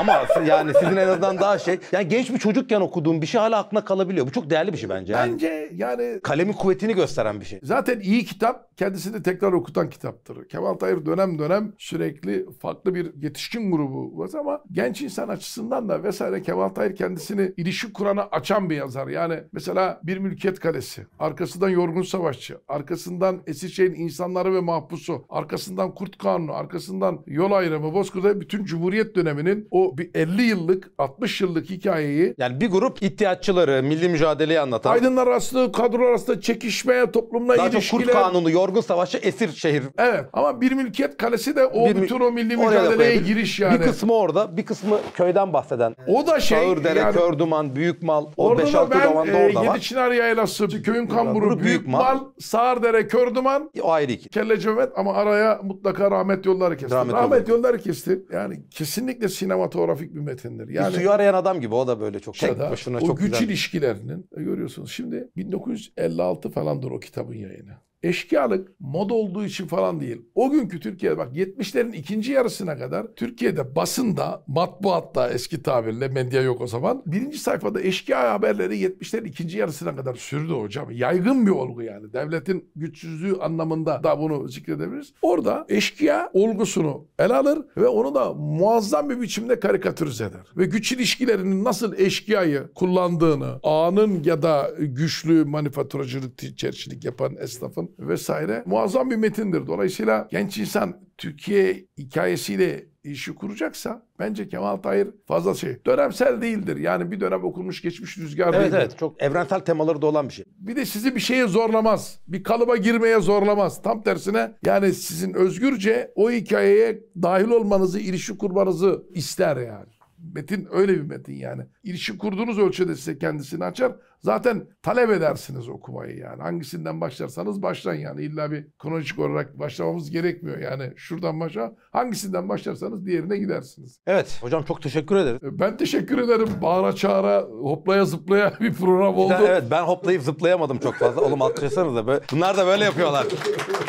Ama yani sizin en azından daha şey. Yani genç bir çocukken okuduğum bir şey hala aklına kalabiliyor. Bu çok değerli bir şey bence. Yani bence yani... Kalemin kuvvetini gösteren bir şey. Zaten iyi kitap kendisini tekrar okutan kitaptır. Kemal Tahir dönem dönem sürekli farklı bir yetişkin grubu var ama genç insan açısından da vesaire Kemal Tahir kendisini ilişki kurana açan bir yazar. Yani mesela bir mülk Ülket Kalesi, arkasından Yorgun Savaşçı, arkasından Eskişehir'in insanları ve mahpusu, arkasından Kurt Kanunu, arkasından Yol Ayrımı, Bozkır'da bütün Cumhuriyet döneminin o bir 50 yıllık, 60 yıllık hikayeyi... Yani bir grup ihtiyaççıları, milli mücadeleyi anlatan... Aydınlar arasında, kadrolar arasında çekişmeye, toplumla Daha ilişkiler... Daha çok Kurt Kanunu, Yorgun Savaşçı, Esir Şehir. Evet ama Bir Mülkiyet Kalesi de o bir, bütün o milli mücadeleye giriş yani. Bir kısmı orada, bir kısmı köyden bahseden. O da şey... Sağırdere, yani, Körduman, Büyükmal, o 5-6 zamanda e, orada var. Yedi Çınar Yaylası, Köyün Kamburu, Büyük, Büyük Mal, Sağırdere, Kördüman. E, o ayrı iki. Kelleci Mehmet ama araya mutlaka rahmet yolları kesti. Rahmet, rahmet yolları kesti. Yani kesinlikle sinematografik bir metindir. Yani, bir suyu arayan adam gibi o da böyle çok şey. başına o çok güç güzel. ilişkilerinin e, görüyorsunuz. Şimdi 1956 falandır o kitabın yayını. Eşkıyalık mod olduğu için falan değil. O günkü Türkiye'de bak 70'lerin ikinci yarısına kadar Türkiye'de basında, matbuatta eski tabirle medya yok o zaman. Birinci sayfada eşkıya haberleri 70'lerin ikinci yarısına kadar sürdü hocam. Yaygın bir olgu yani. Devletin güçsüzlüğü anlamında da bunu zikredebiliriz. Orada eşkıya olgusunu el alır ve onu da muazzam bir biçimde karikatürize eder. Ve güç ilişkilerinin nasıl eşkıyayı kullandığını, anın ya da güçlü manifaturacılık içerçilik yapan esnafın vesaire muazzam bir metindir. Dolayısıyla genç insan Türkiye hikayesiyle işi kuracaksa bence Kemal Tahir fazla şey. Dönemsel değildir. Yani bir dönem okunmuş geçmiş rüzgar evet, değildir. Evet çok evrensel temaları da olan bir şey. Bir de sizi bir şeye zorlamaz. Bir kalıba girmeye zorlamaz. Tam tersine yani sizin özgürce o hikayeye dahil olmanızı, ilişki kurmanızı ister yani. Metin öyle bir metin yani. İlişki kurduğunuz ölçüde size kendisini açar Zaten talep edersiniz okumayı yani. Hangisinden başlarsanız başlayın yani. İlla bir kronolojik olarak başlamamız gerekmiyor. Yani şuradan başla. Hangisinden başlarsanız diğerine gidersiniz. Evet. Hocam çok teşekkür ederim. E, ben teşekkür ederim. Bağıra çağıra, hoplaya zıplaya bir program oldu. evet ben hoplayıp zıplayamadım çok fazla. Oğlum alkışlasanız da. Bunlar da böyle yapıyorlar.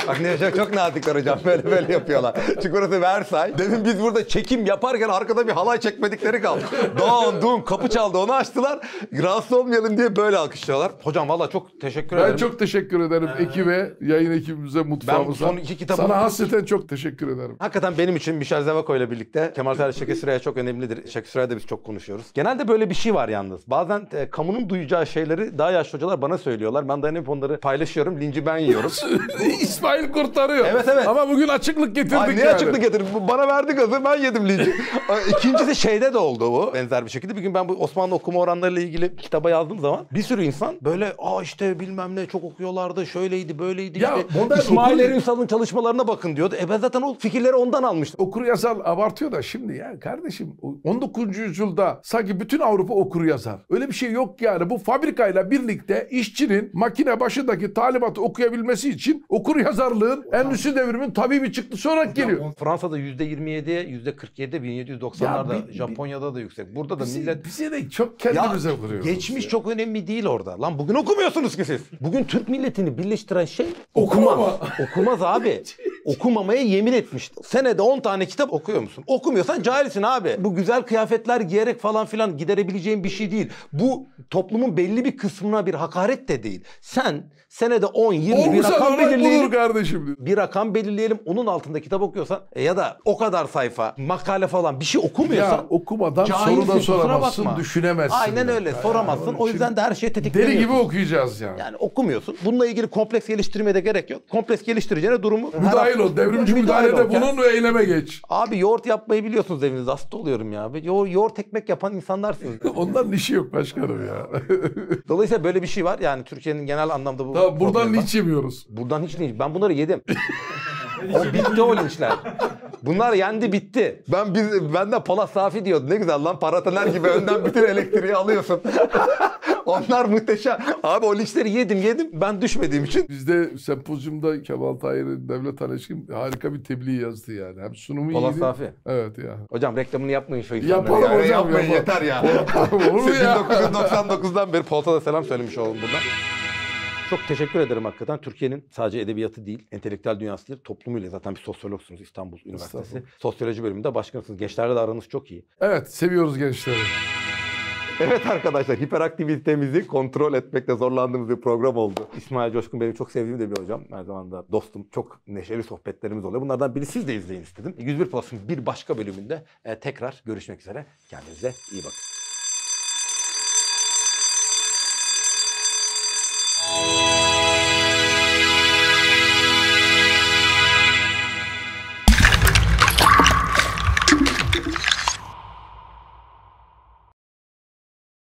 Bak ne çok, çok nazikler hocam. Böyle böyle yapıyorlar. Çünkü orası Versay. Demin biz burada çekim yaparken arkada bir halay çekmedikleri kaldı. Don, dun, kapı çaldı. Onu açtılar. Rahatsız olmayalım diye böyle alkışlıyorlar. Hocam valla çok teşekkür ben ederim. Ben çok teşekkür ederim ee, ekibe, yayın ekibimize, mutfağımıza. Ben son iki kitabı... Sana hasreten çok teşekkür ederim. Hakikaten benim için Michel Zevako ile birlikte Kemal Tarih Şekesira'ya çok önemlidir. Şekesira'ya da biz çok konuşuyoruz. Genelde böyle bir şey var yalnız. Bazen e, kamunun duyacağı şeyleri daha yaşlı hocalar bana söylüyorlar. Ben dayanıp hani onları paylaşıyorum. Linci ben yiyorum. İsmail kurtarıyor. Evet evet. Ama bugün açıklık getirdik Ay, ne yani. açıklık getirdik? Bana verdi gazı ben yedim linci. İkincisi şeyde de oldu bu benzer bir şekilde. Bir gün ben bu Osmanlı okuma oranlarıyla ilgili kitaba yazdığım zaman bir sürü insan böyle aa işte bilmem ne çok okuyorlardı şöyleydi böyleydi. Ya işte. ondan İsmail Erinsal'ın çalışmalarına bakın diyordu. E ben zaten o fikirleri ondan almıştım. Okur yazar abartıyor da şimdi ya kardeşim 19. yüzyılda sanki bütün Avrupa okur yazar. Öyle bir şey yok yani. Bu fabrikayla birlikte işçinin makine başındaki talimatı okuyabilmesi için okur yazarlığın Hocam. endüstri devriminin tabii bir çıktısı olarak Hocam, geliyor. Fransa'da %27'ye %47'ye 1790'larda Japonya'da da yüksek. Burada da bizi, millet... Bize de çok kendimize vuruyoruz. Geçmiş ya. çok önemli önemli değil orada. Lan bugün okumuyorsunuz ki siz. Bugün Türk milletini birleştiren şey okuma. Okumaz abi. Okumamaya yemin etmişti. Senede 10 tane kitap okuyor musun? Okumuyorsan cahilsin abi. Bu güzel kıyafetler giyerek falan filan giderebileceğin bir şey değil. Bu toplumun belli bir kısmına bir hakaret de değil. Sen senede 10 20 bir rakam belirleyelim. bulur kardeşim. Bir rakam belirleyelim. Onun altında kitap okuyorsan e, ya da o kadar sayfa makale falan bir şey okumuyorsan Ya okumadan soru da soramazsın, düşünemezsin. Aynen öyle. Soramazsın. onun O yüzden de her şeyi tetikleniyor. Deli gibi okuyacağız yani. Yani okumuyorsun. Bununla ilgili kompleks geliştirmeye de gerek yok. Kompleks geliştireceğine durumu... Müdahil ol. Devrimci müdahalede müdahil bulun ve eyleme geç. Abi yoğurt yapmayı biliyorsunuz evinizde. Hasta oluyorum ya. Yo yoğurt ekmek yapan insanlarsınız. Ondan işi yok başkanım ya. Dolayısıyla böyle bir şey var. Yani Türkiye'nin genel anlamda bu... Tamam buradan hiç yemiyoruz. Buradan hiç değil. Ben bunları yedim. Ama bitti o linçler. Bunlar yendi bitti. Ben biz, ben de Polat Safi diyordu. Ne güzel lan parataner gibi önden bütün elektriği alıyorsun. Onlar muhteşem. Abi o linçleri yedim yedim ben düşmediğim için. Bizde sempozyumda Kemal Tahir'in Devlet Aleşkin harika bir tebliğ yazdı yani. Hem sunumu Polat iyiydi. Safi. Evet ya. Hocam reklamını yapmayın şu insanlara. Yapalım ya. hocam. Yapmayın yapalım. yeter ya. Olur mu ya? 1999'dan beri Polat'a selam söylemiş oldum bundan. Çok teşekkür ederim hakikaten. Türkiye'nin sadece edebiyatı değil, entelektüel dünyası değil, toplumuyla zaten bir sosyologsunuz İstanbul Üniversitesi. Sosyoloji bölümünde başkanısınız. Gençlerle de aranız çok iyi. Evet, seviyoruz gençleri. Evet arkadaşlar hiperaktivitemizi kontrol etmekte zorlandığımız bir program oldu. İsmail Coşkun benim çok sevdiğim de bir hocam. Her zaman da dostum. Çok neşeli sohbetlerimiz oluyor. Bunlardan biri siz de izleyin istedim. 101 Plus'un bir başka bölümünde e, tekrar görüşmek üzere. Kendinize iyi bakın.